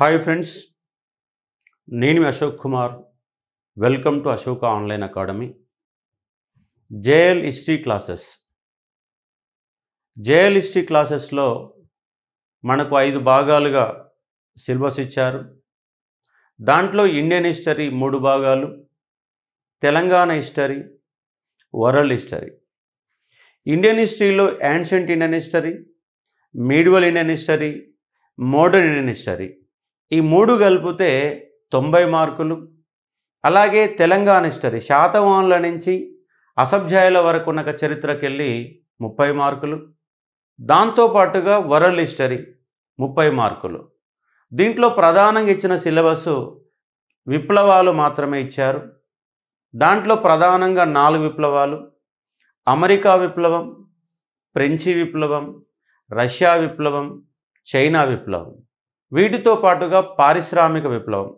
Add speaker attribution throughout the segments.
Speaker 1: hi friends నేను Ashok Kumar welcome to Ashoka online academy JL history classes JL history క్లాసెస్లో మనకు ఐదు భాగాలుగా సిలబస్ ఇచ్చారు దాంట్లో ఇండియన్ హిస్టరీ మూడు భాగాలు Telangana history world history Indian హిస్టరీలో ancient Indian history medieval Indian history modern Indian history ఈ మూడు కలిపితే తొంభై మార్కులు అలాగే తెలంగాణ హిస్టరీ శాతవాన్ల నుంచి అసభ్యాయుల వరకు ఉన్న చరిత్రకెళ్ళి ముప్పై మార్కులు దాంతోపాటుగా వరల్డ్ హిస్టరీ ముప్పై మార్కులు దీంట్లో ప్రధానంగా ఇచ్చిన సిలబస్ విప్లవాలు మాత్రమే ఇచ్చారు దాంట్లో ప్రధానంగా నాలుగు విప్లవాలు అమెరికా విప్లవం ఫ్రెంచి విప్లవం రష్యా విప్లవం చైనా విప్లవం వీటితో పాటుగా పారిశ్రామిక విప్లవం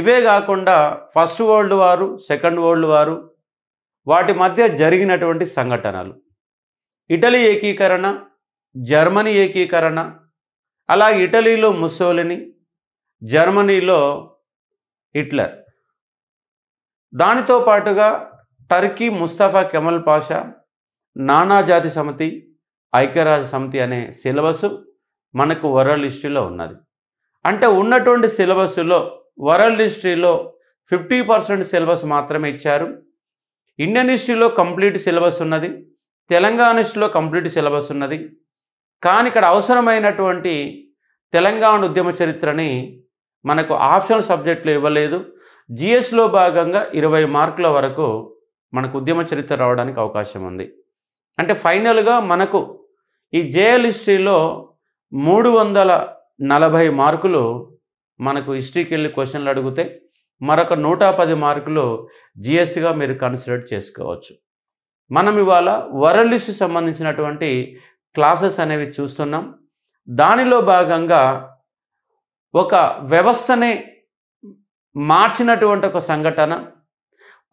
Speaker 1: ఇవే కాకుండా first world war second world war వాటి మధ్య జరిగినటువంటి సంఘటనలు ఇటలీ ఏకీకరణ జర్మనీ ఏకీకరణ అలా ఇటలీలో ముసోలిని జర్మనీలో హిట్లర్ దానితో పాటుగా టర్కీ ముస్తఫా కెమల్ పాషా నానాజాతి సమితి ఐక్యరాజ్య సమితి అనే సిలబస్ మనకు వరల్డ్ హిస్టరీలో ఉన్నది అంటే ఉన్నటువంటి సిలబస్లో వరల్డ్ హిస్టరీలో ఫిఫ్టీ పర్సెంట్ సిలబస్ మాత్రమే ఇచ్చారు ఇండియన్ హిస్టరీలో కంప్లీట్ సిలబస్ ఉన్నది తెలంగాణ హిస్టరీలో కంప్లీట్ సిలబస్ ఉన్నది కానీ ఇక్కడ అవసరమైనటువంటి తెలంగాణ ఉద్యమ చరిత్రని మనకు ఆప్షనల్ సబ్జెక్టులు ఇవ్వలేదు జిఎస్లో భాగంగా ఇరవై మార్కుల వరకు మనకు ఉద్యమ చరిత్ర రావడానికి అవకాశం ఉంది అంటే ఫైనల్గా మనకు ఈ జేఎల్ హిస్టరీలో మూడు వందల నలభై మార్కులు మనకు హిస్టరీకి వెళ్ళి క్వశ్చన్లు అడిగితే మరొక నూట పది మార్కులు జిఎస్గా e మీరు కన్సిడర్ చేసుకోవచ్చు మనం ఇవాళ వరల్డ్స్కి సంబంధించినటువంటి క్లాసెస్ అనేవి చూస్తున్నాం దానిలో భాగంగా ఒక వ్యవస్థనే మార్చినటువంటి ఒక సంఘటన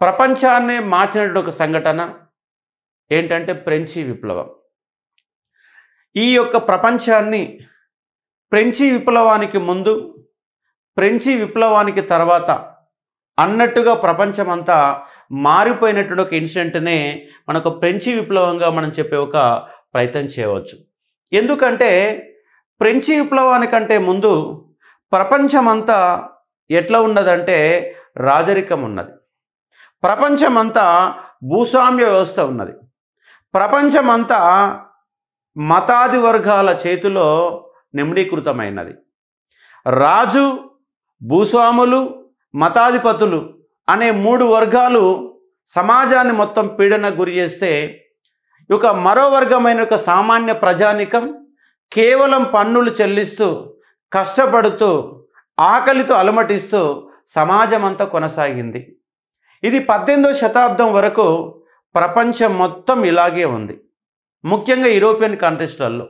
Speaker 1: ప్రపంచాన్నే మార్చినటువంటి ఒక సంఘటన ఏంటంటే ఫ్రెంచి విప్లవం ఈ యొక్క ప్రపంచాన్ని ఫ్రెంచి విప్లవానికి ముందు ఫ్రెంచి విప్లవానికి తర్వాత అన్నట్టుగా ప్రపంచమంతా మారిపోయినటువంటి ఒక ఇన్సిడెంట్నే మనకు ఫ్రెంచి విప్లవంగా మనం చెప్పే ఒక ప్రయత్నం చేయవచ్చు ఎందుకంటే ఫ్రెంచి విప్లవానికంటే ముందు ప్రపంచమంతా ఎట్లా ఉన్నదంటే రాజరికం ఉన్నది ప్రపంచమంతా భూస్వామ్య వ్యవస్థ ఉన్నది ప్రపంచమంతా మతాది వర్గాల చేతిలో నిమిడీకృతమైనది రాజు భూస్వాములు మతాధిపతులు అనే మూడు వర్గాలు సమాజాన్ని మొత్తం పీడన గురి చేస్తే ఇక మరో వర్గమైన ఒక సామాన్య ప్రజానికం కేవలం పన్నులు చెల్లిస్తూ కష్టపడుతూ ఆకలితో అలమటిస్తూ సమాజం అంతా కొనసాగింది ఇది పద్దెనిమిదో శతాబ్దం వరకు ప్రపంచం మొత్తం ఇలాగే ఉంది ముఖ్యంగా యూరోపియన్ కంట్రీస్లలో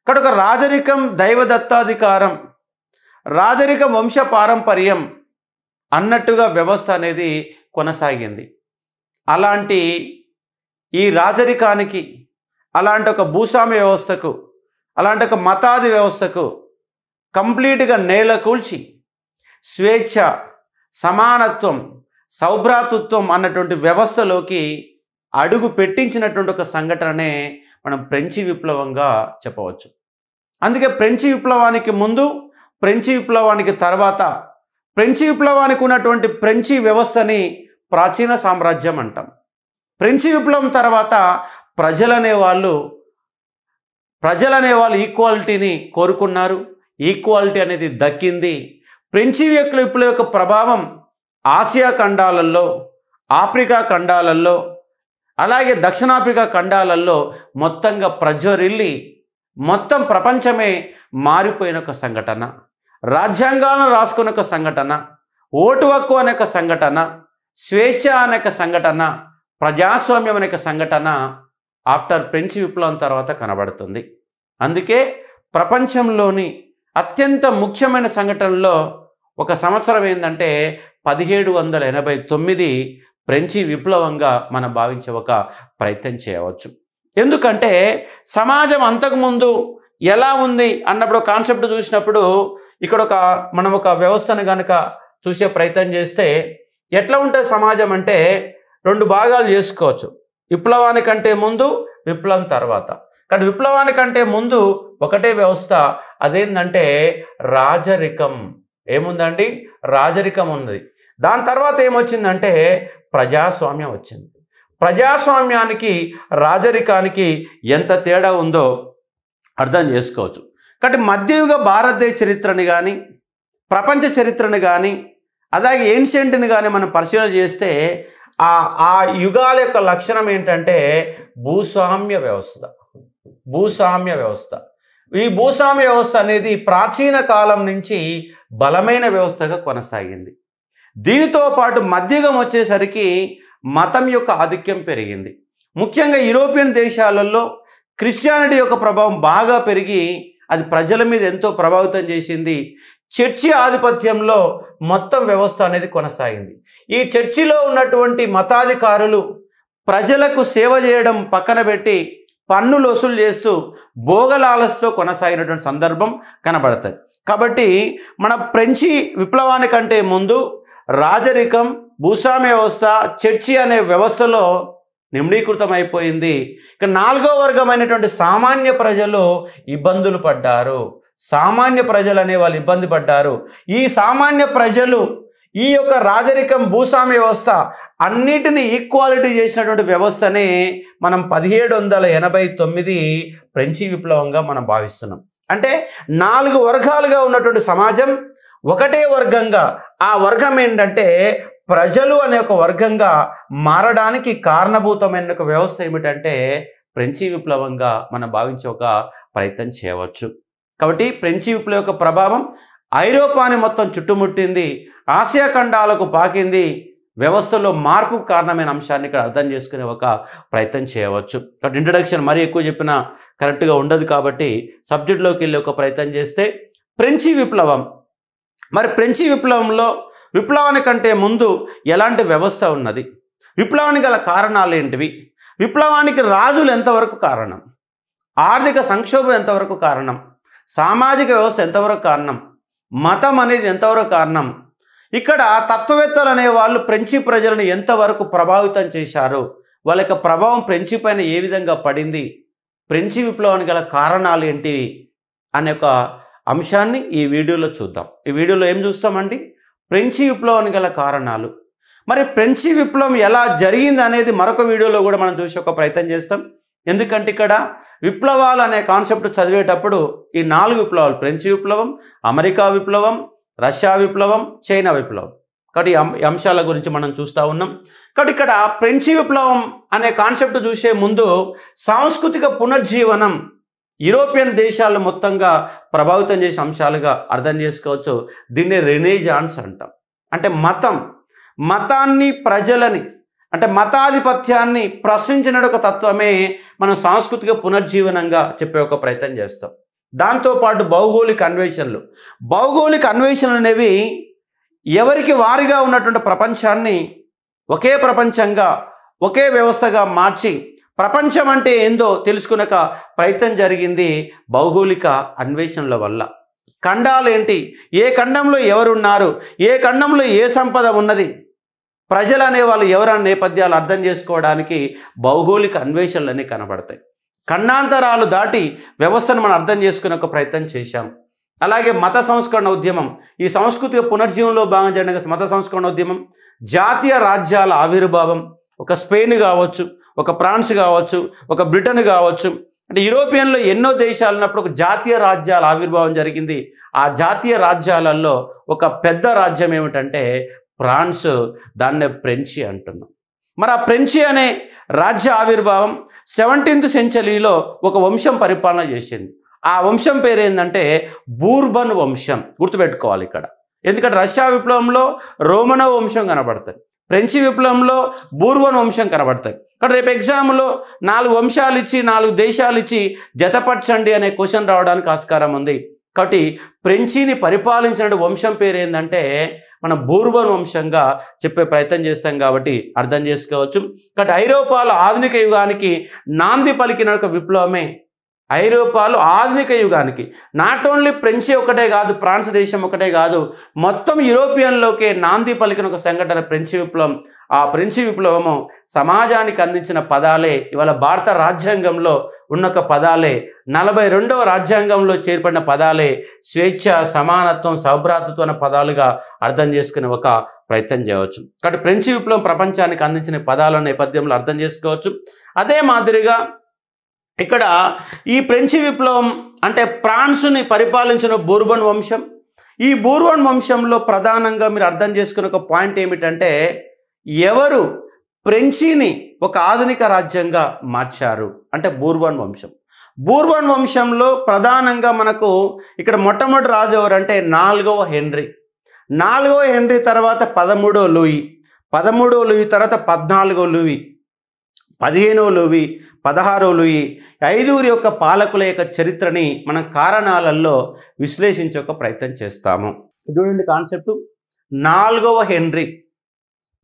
Speaker 1: ఇక్కడ ఒక రాజరికం దైవదత్తాధికారం రాజరిక వంశ పారంపర్యం అన్నట్టుగా వ్యవస్థ అనేది కొనసాగింది అలాంటి ఈ రాజరికానికి అలాంటి ఒక భూస్వామ్య వ్యవస్థకు అలాంటి ఒక మతాది వ్యవస్థకు కంప్లీట్గా నేల కూల్చి స్వేచ్ఛ సమానత్వం సౌభ్రాతృత్వం అన్నటువంటి వ్యవస్థలోకి అడుగు పెట్టించినటువంటి ఒక సంఘటననే మనం ఫ్రెంచి విప్లవంగా చెప్పవచ్చు అందుకే ఫ్రెంచి విప్లవానికి ముందు ఫ్రెంచి విప్లవానికి తర్వాత ఫ్రెంచి విప్లవానికి ఉన్నటువంటి ఫ్రెంచి వ్యవస్థని ప్రాచీన సామ్రాజ్యం అంటాం ఫ్రెంచి విప్లవం తర్వాత ప్రజలనే వాళ్ళు ప్రజలనే వాళ్ళు ఈక్వాలిటీని కోరుకున్నారు ఈక్వాలిటీ అనేది దక్కింది ఫ్రెంచి యొక్క విప్లవ యొక్క ప్రభావం ఆసియా ఖండాలలో ఆఫ్రికా ఖండాలలో అలాగే దక్షిణాఫ్రికా ఖండాలలో మొత్తంగా ప్రజ్వరిల్లి మొత్తం ప్రపంచమే మారిపోయిన ఒక సంఘటన రాజ్యాంగాలను రాసుకున్న ఒక సంఘటన ఓటు హక్కు అనే ఒక సంఘటన స్వేచ్ఛ అనే ఒక సంఘటన ప్రజాస్వామ్యం అనే ఒక సంఘటన ఆఫ్టర్ ఫ్రెంచ్ విప్లవం తర్వాత కనబడుతుంది అందుకే ప్రపంచంలోని అత్యంత ముఖ్యమైన సంఘటనలో ఒక సంవత్సరం ఏంటంటే పదిహేడు వందల ఎనభై తొమ్మిది ఫ్రెంచి విప్లవంగా మనం భావించే ఒక ప్రయత్నం చేయవచ్చు ఎందుకంటే సమాజం అంతకుముందు ఎలా ఉంది అన్నప్పుడు కాన్సెప్ట్ చూసినప్పుడు ఇక్కడ ఒక మనం ఒక వ్యవస్థను కనుక చూసే ప్రయత్నం చేస్తే ఎట్లా ఉంటే సమాజం అంటే రెండు భాగాలు చేసుకోవచ్చు విప్లవానికంటే ముందు విప్లవం తర్వాత కానీ విప్లవానికంటే ముందు ఒకటే వ్యవస్థ అదేంటంటే రాజరికం ఏముందండి రాజరికం ఉన్నది దాని తర్వాత ఏమొచ్చిందంటే ప్రజాస్వామ్యం వచ్చింది ప్రజాస్వామ్యానికి రాజరికానికి ఎంత తేడా ఉందో అర్థం చేసుకోవచ్చు కాబట్టి మధ్యయుగ భారతదేశ చరిత్రని కానీ ప్రపంచ చరిత్రను కానీ అలాగే ఏన్షియంట్ని కానీ మనం పరిశీలన చేస్తే ఆ ఆ యుగాల యొక్క లక్షణం ఏంటంటే భూస్వామ్య వ్యవస్థ భూస్వామ్య వ్యవస్థ ఈ భూస్వామ్య వ్యవస్థ అనేది ప్రాచీన కాలం నుంచి బలమైన వ్యవస్థగా కొనసాగింది దీనితో పాటు మధ్యగం వచ్చేసరికి మతం యొక్క ఆధిక్యం పెరిగింది ముఖ్యంగా యూరోపియన్ దేశాలలో క్రిస్టియానిటీ యొక్క ప్రభావం బాగా పెరిగి అది ప్రజల మీద ఎంతో ప్రభావితం చేసింది చర్చి ఆధిపత్యంలో మొత్తం వ్యవస్థ అనేది కొనసాగింది ఈ చర్చిలో ఉన్నటువంటి మతాధికారులు ప్రజలకు సేవ చేయడం పక్కన పెట్టి పన్నులు వసూలు చేస్తూ భోగలాలస్తో కొనసాగినటువంటి సందర్భం కనబడుతుంది కాబట్టి మన ఫ్రెంచి విప్లవానికంటే ముందు రాజరికం భూస్వామ్య వ్యవస్థ చర్చి అనే వ్యవస్థలో నిమ్డీకృతమైపోయింది ఇక నాలుగో వర్గమైనటువంటి సామాన్య ప్రజలు ఇబ్బందులు పడ్డారు సామాన్య ప్రజలు అనే వాళ్ళు ఇబ్బంది పడ్డారు ఈ సామాన్య ప్రజలు ఈ యొక్క రాజరికం భూస్వామ్య వ్యవస్థ అన్నిటిని ఈక్వాలిటీ చేసినటువంటి వ్యవస్థనే మనం పదిహేడు వందల ఎనభై తొమ్మిది ఫ్రెంచి విప్లవంగా మనం భావిస్తున్నాం అంటే నాలుగు వర్గాలుగా ఉన్నటువంటి సమాజం ఒకటే వర్గంగా ఆ వర్గం ఏంటంటే ప్రజలు అనే ఒక వర్గంగా మారడానికి కారణభూతమైన ఒక వ్యవస్థ ఏమిటంటే ఫ్రెంచి విప్లవంగా మనం భావించే ఒక ప్రయత్నం చేయవచ్చు కాబట్టి ఫ్రెంచి విప్లవం యొక్క ప్రభావం ఐరోపాని మొత్తం చుట్టుముట్టింది ఆసియా ఖండాలకు పాకింది వ్యవస్థలో మార్పు కారణమైన అంశాన్ని ఇక్కడ అర్థం చేసుకునే ఒక ప్రయత్నం చేయవచ్చు కాబట్టి ఇంట్రడక్షన్ మరీ ఎక్కువ చెప్పినా కరెక్ట్గా ఉండదు కాబట్టి సబ్జెక్ట్లోకి వెళ్ళి ఒక ప్రయత్నం చేస్తే ఫ్రెంచి విప్లవం మరి ఫ్రెంచి విప్లవంలో విప్లవానికంటే ముందు ఎలాంటి వ్యవస్థ ఉన్నది విప్లవానికి గల కారణాలు ఏంటివి విప్లవానికి రాజులు ఎంతవరకు కారణం ఆర్థిక సంక్షోభం ఎంతవరకు కారణం సామాజిక వ్యవస్థ ఎంతవరకు కారణం మతం అనేది ఎంతవరకు కారణం ఇక్కడ తత్వవేత్తలు అనే వాళ్ళు ఫ్రెంచి ప్రజలను ఎంతవరకు ప్రభావితం చేశారు వాళ్ళ యొక్క ప్రభావం ఫ్రెంచి పైన ఏ విధంగా పడింది ఫ్రెంచి విప్లవానికి గల కారణాలు ఏంటివి అనే ఒక అంశాన్ని ఈ వీడియోలో చూద్దాం ఈ వీడియోలో ఏం చూస్తామండి ఫ్రెంచి విప్లవానికి గల కారణాలు మరి ఫ్రెంచి విప్లవం ఎలా జరిగింది అనేది మరొక వీడియోలో కూడా మనం చూసే ఒక ప్రయత్నం చేస్తాం ఎందుకంటే ఇక్కడ విప్లవాలు అనే కాన్సెప్ట్ చదివేటప్పుడు ఈ నాలుగు విప్లవాలు ఫ్రెంచ్ విప్లవం అమెరికా విప్లవం రష్యా విప్లవం చైనా విప్లవం కాబట్టి ఈ అంశాల గురించి మనం చూస్తూ ఉన్నాం కాబట్టి ఇక్కడ ఫ్రెంచి విప్లవం అనే కాన్సెప్ట్ చూసే ముందు సాంస్కృతిక పునర్జీవనం యూరోపియన్ దేశాలు మొత్తంగా ప్రభావితం చేసే అంశాలుగా అర్థం చేసుకోవచ్చు దీన్ని రెనేజాన్స్ అంటాం అంటే మతం మతాన్ని ప్రజలని అంటే మతాధిపత్యాన్ని ప్రశ్నించిన ఒక తత్వమే మనం సాంస్కృతిక పునర్జీవనంగా చెప్పే ఒక ప్రయత్నం చేస్తాం దాంతోపాటు భౌగోళిక అన్వేషణలు భౌగోళిక అన్వేషణలు అనేవి ఎవరికి వారిగా ఉన్నటువంటి ప్రపంచాన్ని ఒకే ప్రపంచంగా ఒకే వ్యవస్థగా మార్చి ప్రపంచం అంటే ఏందో తెలుసుకునక ప్రయత్నం జరిగింది భౌగోళిక అన్వేషణల వల్ల ఖండాలేంటి ఏ ఖండంలో ఎవరున్నారు ఏ ఖండంలో ఏ సంపద ఉన్నది ప్రజలు అనేవాళ్ళు ఎవరన్న నేపథ్యాలు అర్థం చేసుకోవడానికి భౌగోళిక అన్వేషణలన్నీ కనబడతాయి ఖండాంతరాలు దాటి వ్యవస్థను మనం అర్థం చేసుకునే ఒక ప్రయత్నం చేశాం అలాగే మత సంస్కరణ ఉద్యమం ఈ సంస్కృతిక పునర్జీవంలో భాగం జరిగిన మత సంస్కరణ ఉద్యమం జాతీయ రాజ్యాల ఆవిర్భావం ఒక స్పెయిన్ కావచ్చు ఒక ఫ్రాన్స్ కావచ్చు ఒక బ్రిటన్ కావచ్చు అంటే యూరోపియన్లో ఎన్నో దేశాలు ఉన్నప్పుడు ఒక జాతీయ రాజ్యాల ఆవిర్భావం జరిగింది ఆ జాతీయ రాజ్యాలలో ఒక పెద్ద రాజ్యం ఏమిటంటే ఫ్రాన్స్ దాన్నే ఫ్రెంచి అంటున్నాం మరి ఆ ఫ్రెంచి అనే రాజ్య ఆవిర్భావం సెవెంటీన్త్ సెంచరీలో ఒక వంశం పరిపాలన చేసింది ఆ వంశం పేరు ఏంటంటే బూర్బన్ వంశం గుర్తుపెట్టుకోవాలి ఇక్కడ ఎందుకంటే రష్యా విప్లవంలో రోమనో వంశం కనబడుతుంది ఫ్రెంచి విప్లవంలో బూర్వన్ వంశం కనబడతాయి కాబట్టి రేపు ఎగ్జామ్లో నాలుగు వంశాలు ఇచ్చి నాలుగు దేశాలు ఇచ్చి జతపరచండి అనే క్వశ్చన్ రావడానికి ఆస్కారం ఉంది కాబట్టి ఫ్రెంచిని పరిపాలించిన వంశం పేరు ఏంటంటే మనం బూర్వన్ వంశంగా చెప్పే ప్రయత్నం చేస్తాం కాబట్టి అర్థం చేసుకోవచ్చు కాబట్టి ఐరోపాలో ఆధునిక యుగానికి నాంది పలికిన ఒక విప్లవమే ఐరోపాలో ఆధునిక యుగానికి నాట్ ఓన్లీ ఫ్రెంచి ఒకటే కాదు ఫ్రాన్స్ దేశం ఒకటే కాదు మొత్తం యూరోపియన్లోకే నాంది పలికిన ఒక సంఘటన ఫ్రెంచి విప్లవం ఆ ఫ్రెంచి విప్లవము సమాజానికి అందించిన పదాలే ఇవాళ భారత రాజ్యాంగంలో ఉన్న ఒక పదాలే నలభై రెండవ రాజ్యాంగంలో చేర్పడిన పదాలే స్వేచ్ఛ సమానత్వం సౌభ్రాతృత్వం అనే పదాలుగా అర్థం చేసుకునే ఒక ప్రయత్నం చేయవచ్చు కాబట్టి ఫ్రెంచి విప్లవం ప్రపంచానికి అందించిన పదాల నేపథ్యంలో అర్థం చేసుకోవచ్చు అదే మాదిరిగా ఇక్కడ ఈ ఫ్రెంచ్ విప్లవం అంటే ఫ్రాన్స్ని పరిపాలించిన బోర్బన్ వంశం ఈ బోర్బన్ వంశంలో ప్రధానంగా మీరు అర్థం చేసుకునే ఒక పాయింట్ ఏమిటంటే ఎవరు ఫ్రెంచిని ఒక ఆధునిక రాజ్యంగా మార్చారు అంటే బోర్బన్ వంశం బోర్బన్ వంశంలో ప్రధానంగా మనకు ఇక్కడ మొట్టమొదటి రాజు ఎవరంటే నాలుగవ హెన్రీ నాలుగవ హెన్రీ తర్వాత పదమూడవ లూయి పదమూడో లూయి తర్వాత పద్నాలుగో లూయి పదిహేనో లోవి పదహారో లూయి ఐదుగురి యొక్క పాలకుల యొక్క చరిత్రని మన కారణాలలో విశ్లేషించే ఒక ప్రయత్నం చేస్తాము ఇటువంటి కాన్సెప్ట్ నాలుగవ హెన్రీ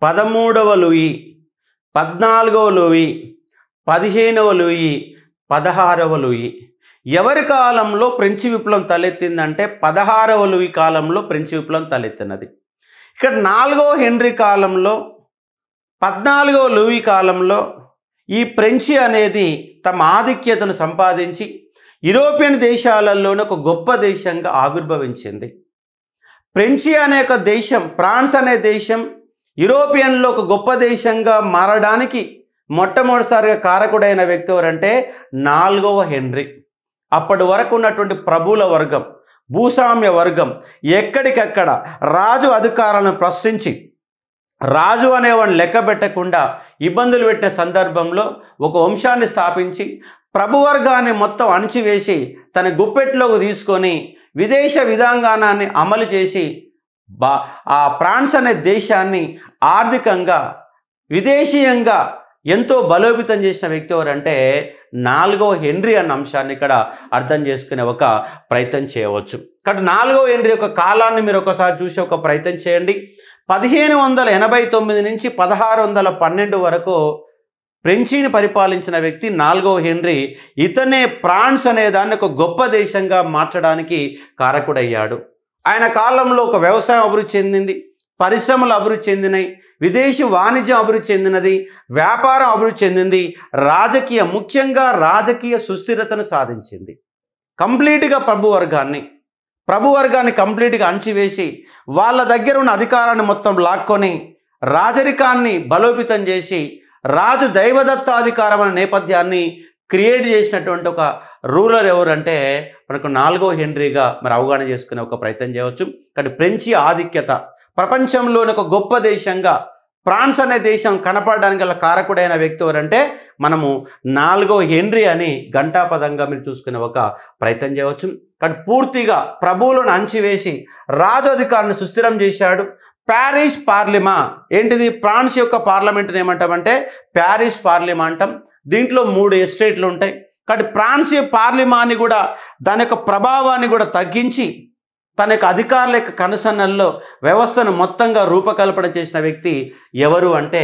Speaker 1: పదమూడవ లూయి పద్నాలుగవ లూయి పదిహేనవ లూయి పదహారవ లూయి ఎవరి కాలంలో ఫ్రెంచ్ విప్లవం తలెత్తిందంటే పదహారవ లూయి కాలంలో ఫ్రెంచ్ విప్లవం తలెత్తినది ఇక్కడ నాలుగవ హెన్రీ కాలంలో పద్నాలుగవ లూయి కాలంలో ఈ ఫ్రెంచి అనేది తమ ఆధిక్యతను సంపాదించి యూరోపియన్ దేశాలలోనే ఒక గొప్ప దేశంగా ఆవిర్భవించింది ఫ్రెంచి అనే ఒక దేశం ఫ్రాన్స్ అనే దేశం యూరోపియన్లో ఒక గొప్ప దేశంగా మారడానికి మొట్టమొదటిసారిగా కారకుడైన వ్యక్తి ఎవరంటే నాలుగవ హెన్రీ అప్పటి వరకు ఉన్నటువంటి ప్రభుల వర్గం భూస్వామ్య వర్గం ఎక్కడికక్కడ రాజు అధికారాలను ప్రశ్నించి రాజు అనేవాడిని లెక్క పెట్టకుండా ఇబ్బందులు పెట్టిన సందర్భంలో ఒక వంశాన్ని స్థాపించి ప్రభువర్గాన్ని మొత్తం అణిచివేసి తన గుప్పెట్లోకి తీసుకొని విదేశ విధాంగానాన్ని అమలు చేసి బా ఆ ఫ్రాన్స్ అనే దేశాన్ని ఆర్థికంగా విదేశీయంగా ఎంతో బలోపేతం చేసిన వ్యక్తి ఎవరంటే నాలుగవ హెన్రీ అన్న అంశాన్ని ఇక్కడ అర్థం చేసుకునే ఒక ప్రయత్నం చేయవచ్చు కాబట్టి నాలుగవ హెన్రీ యొక్క కాలాన్ని మీరు ఒకసారి చూసి ఒక ప్రయత్నం చేయండి పదిహేను వందల ఎనభై తొమ్మిది నుంచి పదహారు వందల పన్నెండు వరకు ఫ్రెంచిని పరిపాలించిన వ్యక్తి నాలుగో హెన్రీ ఇతనే ఫ్రాన్స్ అనే దాన్ని ఒక గొప్ప దేశంగా మార్చడానికి కారకుడయ్యాడు ఆయన కాలంలో ఒక వ్యవసాయం అభివృద్ధి చెందింది పరిశ్రమలు అభివృద్ధి చెందినాయి విదేశీ వాణిజ్యం అభివృద్ధి చెందినది వ్యాపారం అభివృద్ధి చెందింది రాజకీయ ముఖ్యంగా రాజకీయ సుస్థిరతను సాధించింది కంప్లీట్గా ప్రభు వర్గాన్ని ప్రభువర్గాన్ని కంప్లీట్గా అణచివేసి వాళ్ళ దగ్గర ఉన్న అధికారాన్ని మొత్తం లాక్కొని రాజరికాన్ని బలోపేతం చేసి రాజు అధికారం అనే నేపథ్యాన్ని క్రియేట్ చేసినటువంటి ఒక రూలర్ ఎవరంటే మనకు నాలుగో హెన్రీగా మరి అవగాహన చేసుకునే ఒక ప్రయత్నం చేయవచ్చు కానీ ఫ్రెంచి ఆధిక్యత ప్రపంచంలోని ఒక గొప్ప దేశంగా ఫ్రాన్స్ అనే దేశం కనపడడానికి గల కారకుడైన వ్యక్తి ఎవరంటే మనము నాలుగో హెన్రీ అని ఘంటాపదంగా మీరు చూసుకునే ఒక ప్రయత్నం చేయవచ్చు కానీ పూర్తిగా ప్రభువులను రాజు అధికారులను సుస్థిరం చేశాడు ప్యారిస్ పార్లిమా ఏంటిది ఫ్రాన్స్ యొక్క పార్లమెంట్ని ఏమంటామంటే ప్యారిస్ పార్లిమా అంటాం దీంట్లో మూడు ఎస్టేట్లు ఉంటాయి కాబట్టి ఫ్రాన్స్ పార్లిమాని కూడా దాని యొక్క ప్రభావాన్ని కూడా తగ్గించి తన యొక్క అధికారుల యొక్క కనుసన్నల్లో వ్యవస్థను మొత్తంగా రూపకల్పన చేసిన వ్యక్తి ఎవరు అంటే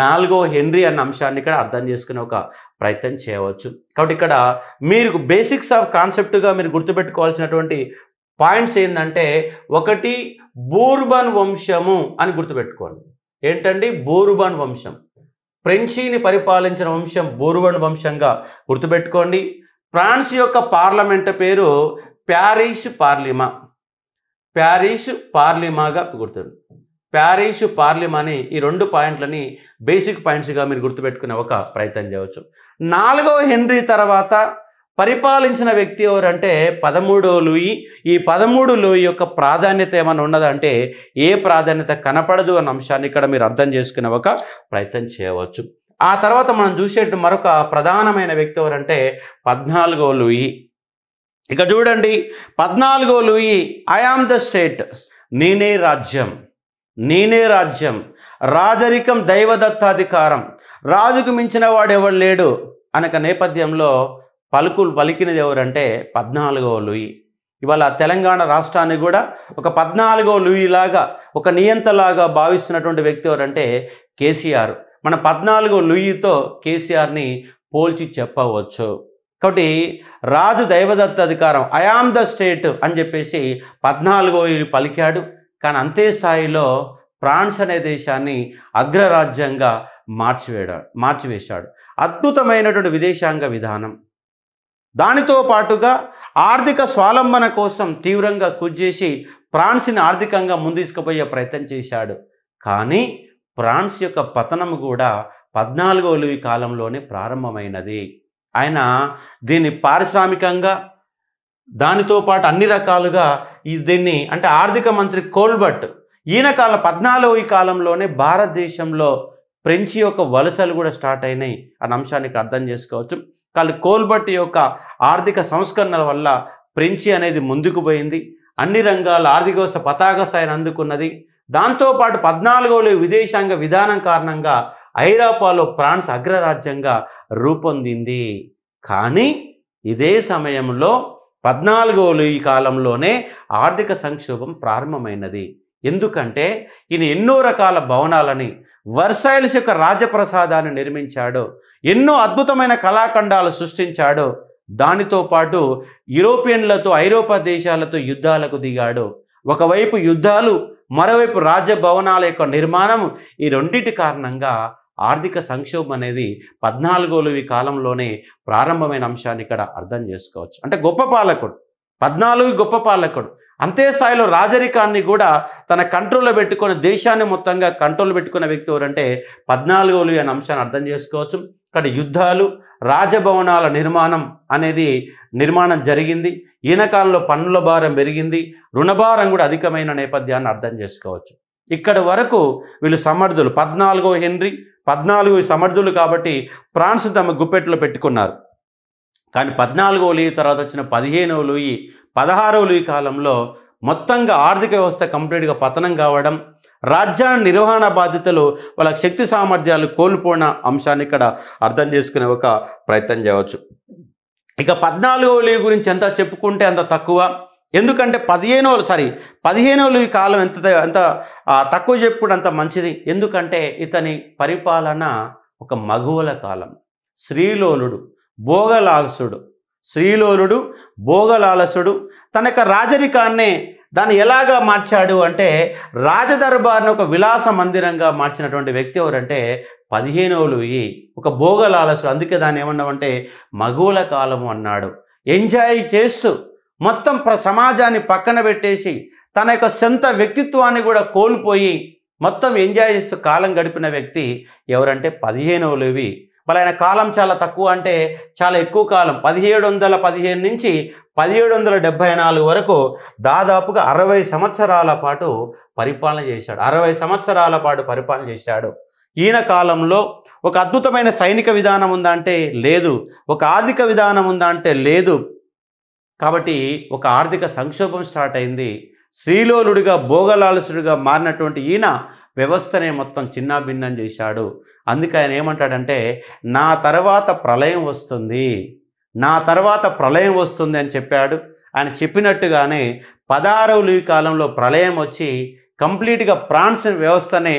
Speaker 1: నాలుగో హెన్రీ అన్న అంశాన్ని ఇక్కడ అర్థం చేసుకునే ఒక ప్రయత్నం చేయవచ్చు కాబట్టి ఇక్కడ మీరు బేసిక్స్ ఆఫ్ కాన్సెప్ట్గా మీరు గుర్తుపెట్టుకోవాల్సినటువంటి పాయింట్స్ ఏంటంటే ఒకటి బూర్బన్ వంశము అని గుర్తుపెట్టుకోండి ఏంటండి బూర్బన్ వంశం ఫ్రెంచీని పరిపాలించిన వంశం బూర్బన్ వంశంగా గుర్తుపెట్టుకోండి ఫ్రాన్స్ యొక్క పార్లమెంట్ పేరు ప్యారిస్ పార్లిమా ప్యారిస్ పార్లిమాగా గుర్తు ప్యారిస్ పార్లిమాని ఈ రెండు పాయింట్లని బేసిక్ పాయింట్స్గా మీరు గుర్తుపెట్టుకునే ఒక ప్రయత్నం చేయవచ్చు నాలుగవ హెన్రీ తర్వాత పరిపాలించిన వ్యక్తి ఎవరంటే పదమూడో లూయి ఈ పదమూడు లూయి యొక్క ప్రాధాన్యత ఏమైనా ఉన్నదంటే ఏ ప్రాధాన్యత కనపడదు అన్న అంశాన్ని ఇక్కడ మీరు అర్థం చేసుకునే ఒక ప్రయత్నం చేయవచ్చు ఆ తర్వాత మనం చూసేట్టు మరొక ప్రధానమైన వ్యక్తి ఎవరంటే పద్నాలుగో లూయి ఇక చూడండి పద్నాలుగో Louis I am the state నేనే రాజ్యం నేనే రాజ్యం రాజరికం దైవదత్తాధికారం రాజుకు మించిన వాడు ఎవడు లేడు అనక నేపథ్యంలో పలుకులు పలికినది ఎవరంటే పద్నాలుగవ లూయి ఇవాళ తెలంగాణ రాష్ట్రాన్ని కూడా ఒక పద్నాలుగో లూయిలాగా ఒక నియంతలాగా భావిస్తున్నటువంటి వ్యక్తి ఎవరంటే కేసీఆర్ మన పద్నాలుగో లూయితో కేసీఆర్ని పోల్చి చెప్పవచ్చు కాబట్టి రాజు దైవదత్త అధికారం ఐఆమ్ ద స్టేట్ అని చెప్పేసి పద్నాలుగో పలికాడు కానీ అంతే స్థాయిలో ఫ్రాన్స్ అనే దేశాన్ని అగ్రరాజ్యంగా మార్చివేడా మార్చివేశాడు అద్భుతమైనటువంటి విదేశాంగ విధానం దానితో పాటుగా ఆర్థిక స్వాలంబన కోసం తీవ్రంగా చేసి ఫ్రాన్స్ని ఆర్థికంగా ముందుకుపోయే ప్రయత్నం చేశాడు కానీ ఫ్రాన్స్ యొక్క పతనం కూడా పద్నాలుగో కాలంలోనే ప్రారంభమైనది ఆయన దీన్ని పారిశ్రామికంగా దానితో పాటు అన్ని రకాలుగా దీన్ని అంటే ఆర్థిక మంత్రి కోల్బర్ట్ ఈయన కాలం పద్నాలుగు ఈ కాలంలోనే భారతదేశంలో ఫ్రెంచి యొక్క వలసలు కూడా స్టార్ట్ అయినాయి అన్న అంశానికి అర్థం చేసుకోవచ్చు కానీ కోల్బర్ట్ యొక్క ఆర్థిక సంస్కరణల వల్ల ఫ్రెంచి అనేది ముందుకు పోయింది అన్ని రంగాల ఆర్థిక వ్యవస్థ పతాక స్థాయిని అందుకున్నది దాంతోపాటు పద్నాలుగోలు విదేశాంగ విధానం కారణంగా ఐరోపాలో ఫ్రాన్స్ అగ్రరాజ్యంగా రూపొందింది కానీ ఇదే సమయంలో పద్నాలుగో లూయి కాలంలోనే ఆర్థిక సంక్షోభం ప్రారంభమైనది ఎందుకంటే ఈయన ఎన్నో రకాల భవనాలని వర్సైల్స్ యొక్క రాజప్రసాదాన్ని నిర్మించాడు ఎన్నో అద్భుతమైన కళాఖండాలు సృష్టించాడు దానితో పాటు యూరోపియన్లతో ఐరోపా దేశాలతో యుద్ధాలకు దిగాడు ఒకవైపు యుద్ధాలు మరోవైపు రాజభవనాల యొక్క నిర్మాణం ఈ రెండింటి కారణంగా ఆర్థిక సంక్షోభం అనేది పద్నాలుగోలువి కాలంలోనే ప్రారంభమైన అంశాన్ని ఇక్కడ అర్థం చేసుకోవచ్చు అంటే గొప్ప పాలకుడు పద్నాలుగు గొప్ప పాలకుడు అంతే స్థాయిలో రాజరికాన్ని కూడా తన కంట్రోల్లో పెట్టుకున్న దేశాన్ని మొత్తంగా కంట్రోల్ పెట్టుకున్న వ్యక్తి ఎవరంటే పద్నాలుగోలు అనే అంశాన్ని అర్థం చేసుకోవచ్చు ఇక్కడ యుద్ధాలు రాజభవనాల నిర్మాణం అనేది నిర్మాణం జరిగింది ఈయన కాలంలో పన్నుల భారం పెరిగింది రుణభారం కూడా అధికమైన నేపథ్యాన్ని అర్థం చేసుకోవచ్చు ఇక్కడ వరకు వీళ్ళు సమర్థులు పద్నాలుగో హెన్రీ పద్నాలుగు సమర్థులు కాబట్టి ఫ్రాన్స్ తమ గుప్పెట్లో పెట్టుకున్నారు కానీ పద్నాలుగో లూయి తర్వాత వచ్చిన పదిహేనవ లూయి పదహారవ లూయి కాలంలో మొత్తంగా ఆర్థిక వ్యవస్థ కంప్లీట్గా పతనం కావడం రాజ్యాన్ని నిర్వహణ బాధ్యతలు వాళ్ళ శక్తి సామర్థ్యాలు కోల్పోయిన అంశాన్ని ఇక్కడ అర్థం చేసుకునే ఒక ప్రయత్నం చేయవచ్చు ఇక పద్నాలుగో లీ గురించి ఎంత చెప్పుకుంటే అంత తక్కువ ఎందుకంటే పదిహేనో సారీ పదిహేనోలు కాలం ఎంత ఎంత తక్కువ చెప్పుకుంటే అంత మంచిది ఎందుకంటే ఇతని పరిపాలన ఒక మగువల కాలం శ్రీలోలుడు భోగలాలసుడు శ్రీలోలుడు భోగలాలసుడు తన యొక్క రాజరికాన్నే దాన్ని ఎలాగా మార్చాడు అంటే రాజదర్బార్ను ఒక విలాస మందిరంగా మార్చినటువంటి వ్యక్తి ఎవరంటే పదిహేనోలు ఒక భోగలాలసుడు అందుకే దాన్ని ఏమన్నామంటే మగువల కాలము అన్నాడు ఎంజాయ్ చేస్తూ మొత్తం ప్ర సమాజాన్ని పక్కన పెట్టేసి తన యొక్క సొంత వ్యక్తిత్వాన్ని కూడా కోల్పోయి మొత్తం ఎంజాయ్ చేస్తూ కాలం గడిపిన వ్యక్తి ఎవరంటే పదిహేనవ లేవి మరి ఆయన కాలం చాలా తక్కువ అంటే చాలా ఎక్కువ కాలం పదిహేడు వందల పదిహేను నుంచి పదిహేడు వందల డెబ్భై నాలుగు వరకు దాదాపుగా అరవై సంవత్సరాల పాటు పరిపాలన చేశాడు అరవై సంవత్సరాల పాటు పరిపాలన చేశాడు ఈయన కాలంలో ఒక అద్భుతమైన సైనిక విధానం ఉందంటే లేదు ఒక ఆర్థిక విధానం ఉందంటే లేదు కాబట్టి ఒక ఆర్థిక సంక్షోభం స్టార్ట్ అయింది శ్రీలోలుడిగా భోగలాలసుడిగా మారినటువంటి ఈయన వ్యవస్థనే మొత్తం చిన్నాభిన్నం చేశాడు అందుకే ఆయన ఏమంటాడంటే నా తర్వాత ప్రళయం వస్తుంది నా తర్వాత ప్రళయం వస్తుంది అని చెప్పాడు ఆయన చెప్పినట్టుగానే పదారవులు ఈ కాలంలో ప్రళయం వచ్చి కంప్లీట్గా ప్రాన్స్ వ్యవస్థనే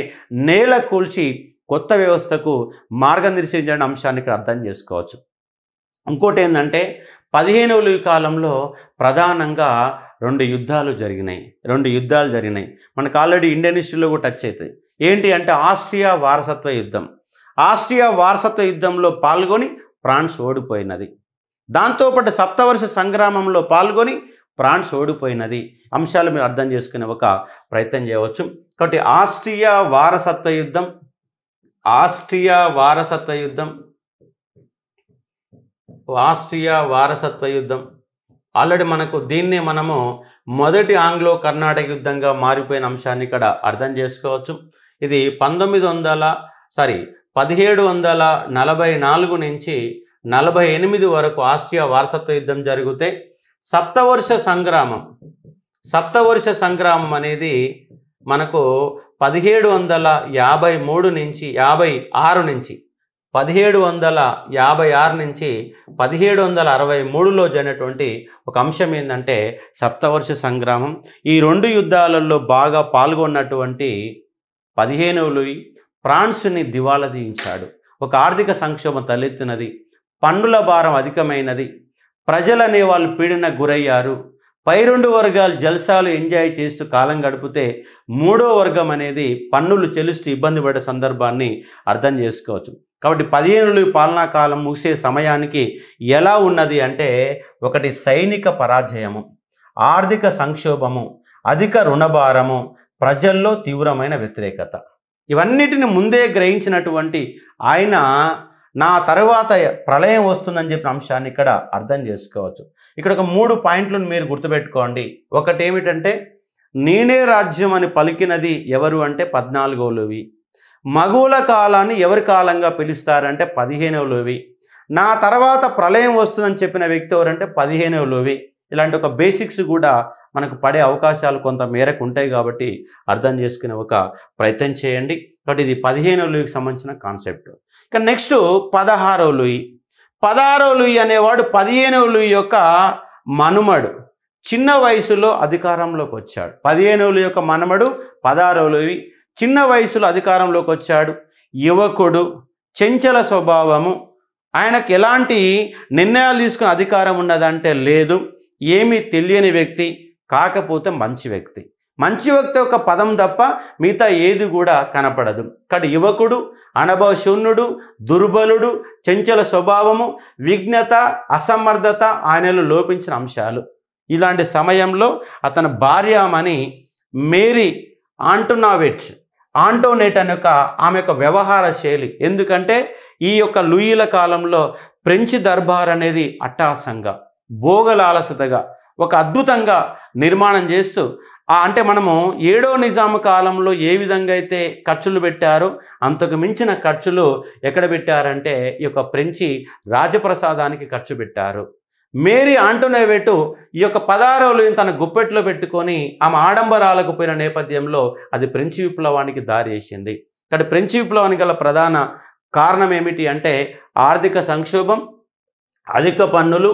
Speaker 1: నేల కూల్చి కొత్త వ్యవస్థకు మార్గనిర్దేశించిన అంశాన్ని ఇక్కడ అర్థం చేసుకోవచ్చు ఇంకోటి ఏంటంటే పదిహేనవ కాలంలో ప్రధానంగా రెండు యుద్ధాలు జరిగినాయి రెండు యుద్ధాలు జరిగినాయి మనకు ఆల్రెడీ ఇండియన్ హిస్టరీలో కూడా టచ్ అవుతాయి ఏంటి అంటే ఆస్ట్రియా వారసత్వ యుద్ధం ఆస్ట్రియా వారసత్వ యుద్ధంలో పాల్గొని ఫ్రాన్స్ ఓడిపోయినది దాంతోపాటు సప్తవర్ష సంగ్రామంలో పాల్గొని ఫ్రాన్స్ ఓడిపోయినది అంశాలు మీరు అర్థం చేసుకునే ఒక ప్రయత్నం చేయవచ్చు కాబట్టి ఆస్ట్రియా వారసత్వ యుద్ధం ఆస్ట్రియా వారసత్వ యుద్ధం ఆస్ట్రియా వారసత్వ యుద్ధం ఆల్రెడీ మనకు దీన్నే మనము మొదటి ఆంగ్లో కర్ణాటక యుద్ధంగా మారిపోయిన అంశాన్ని ఇక్కడ అర్థం చేసుకోవచ్చు ఇది పంతొమ్మిది వందల సారీ పదిహేడు వందల నలభై నాలుగు నుంచి నలభై ఎనిమిది వరకు ఆస్ట్రియా వారసత్వ యుద్ధం జరిగితే సప్తవర్ష సంగ్రామం సప్తవర్ష సంగ్రామం అనేది మనకు పదిహేడు వందల యాభై మూడు నుంచి యాభై ఆరు నుంచి పదిహేడు వందల యాభై ఆరు నుంచి పదిహేడు వందల అరవై మూడులో జరిగినటువంటి ఒక అంశం ఏంటంటే సప్తవర్ష సంగ్రామం ఈ రెండు యుద్ధాలలో బాగా పాల్గొన్నటువంటి పదిహేను లూయి ఫ్రాన్స్ని దివాలా దించాడు ఒక ఆర్థిక సంక్షోభం తలెత్తినది పన్నుల భారం అధికమైనది ప్రజలనే వాళ్ళు పీడన గురయ్యారు పై రెండు వర్గాలు జల్సాలు ఎంజాయ్ చేస్తూ కాలం గడిపితే మూడో వర్గం అనేది పన్నులు చెల్లిస్తూ ఇబ్బంది పడే సందర్భాన్ని అర్థం చేసుకోవచ్చు కాబట్టి పదిహేనులు పాలనా కాలం ముగిసే సమయానికి ఎలా ఉన్నది అంటే ఒకటి సైనిక పరాజయము ఆర్థిక సంక్షోభము అధిక రుణభారము ప్రజల్లో తీవ్రమైన వ్యతిరేకత ఇవన్నిటిని ముందే గ్రహించినటువంటి ఆయన నా తర్వాత ప్రళయం వస్తుందని చెప్పిన అంశాన్ని ఇక్కడ అర్థం చేసుకోవచ్చు ఇక్కడ ఒక మూడు పాయింట్లను మీరు గుర్తుపెట్టుకోండి ఒకటి ఏమిటంటే నేనే రాజ్యం అని పలికినది ఎవరు అంటే లోవి మగువుల కాలాన్ని ఎవరి కాలంగా పిలుస్తారంటే లోవి నా తర్వాత ప్రళయం వస్తుందని చెప్పిన వ్యక్తి ఎవరంటే లోవి ఇలాంటి ఒక బేసిక్స్ కూడా మనకు పడే అవకాశాలు కొంత మేరకు ఉంటాయి కాబట్టి అర్థం చేసుకునే ఒక ప్రయత్నం చేయండి కాబట్టి ఇది పదిహేనో లూయికి సంబంధించిన కాన్సెప్ట్ ఇక నెక్స్ట్ పదహారో లూయి పదహారో లూయి అనేవాడు పదిహేనవ లూయి యొక్క మనుమడు చిన్న వయసులో అధికారంలోకి వచ్చాడు పదిహేనవ లూయి యొక్క మనుమడు పదహారో లూయి చిన్న వయసులో అధికారంలోకి వచ్చాడు యువకుడు చెంచల స్వభావము ఆయనకు ఎలాంటి నిర్ణయాలు తీసుకునే అధికారం ఉన్నదంటే లేదు ఏమీ తెలియని వ్యక్తి కాకపోతే మంచి వ్యక్తి మంచి వ్యక్తి యొక్క పదం తప్ప మిగతా ఏది కూడా కనపడదు కాబట్టి యువకుడు అనుభవశూన్యుడు దుర్బలుడు చెంచల స్వభావము విఘ్నత అసమర్థత ఆయనలో లోపించిన అంశాలు ఇలాంటి సమయంలో భార్య భార్యమని మేరీ ఆంటోనావెట్ ఆంటోనేట్ అనే ఒక ఆమె యొక్క వ్యవహార శైలి ఎందుకంటే ఈ యొక్క లూయిల కాలంలో ఫ్రెంచ్ దర్బార్ అనేది అట్టాసంగా భోగలాలసతగా ఒక అద్భుతంగా నిర్మాణం చేస్తూ అంటే మనము ఏడో నిజాం కాలంలో ఏ విధంగా అయితే ఖర్చులు పెట్టారో అంతకు మించిన ఖర్చులు ఎక్కడ పెట్టారంటే ఈ యొక్క ఫ్రెంచి రాజప్రసాదానికి ఖర్చు పెట్టారు మేరీ ఆంటోనేవేటు ఈ యొక్క పదారోలను తన గుప్పెట్లో పెట్టుకొని ఆమె ఆడంబరాలకు పోయిన నేపథ్యంలో అది ఫ్రెంచి విప్లవానికి దారి వేసింది ఇక్కడ ఫ్రెంచి విప్లవానికి గల ప్రధాన కారణం ఏమిటి అంటే ఆర్థిక సంక్షోభం అధిక పన్నులు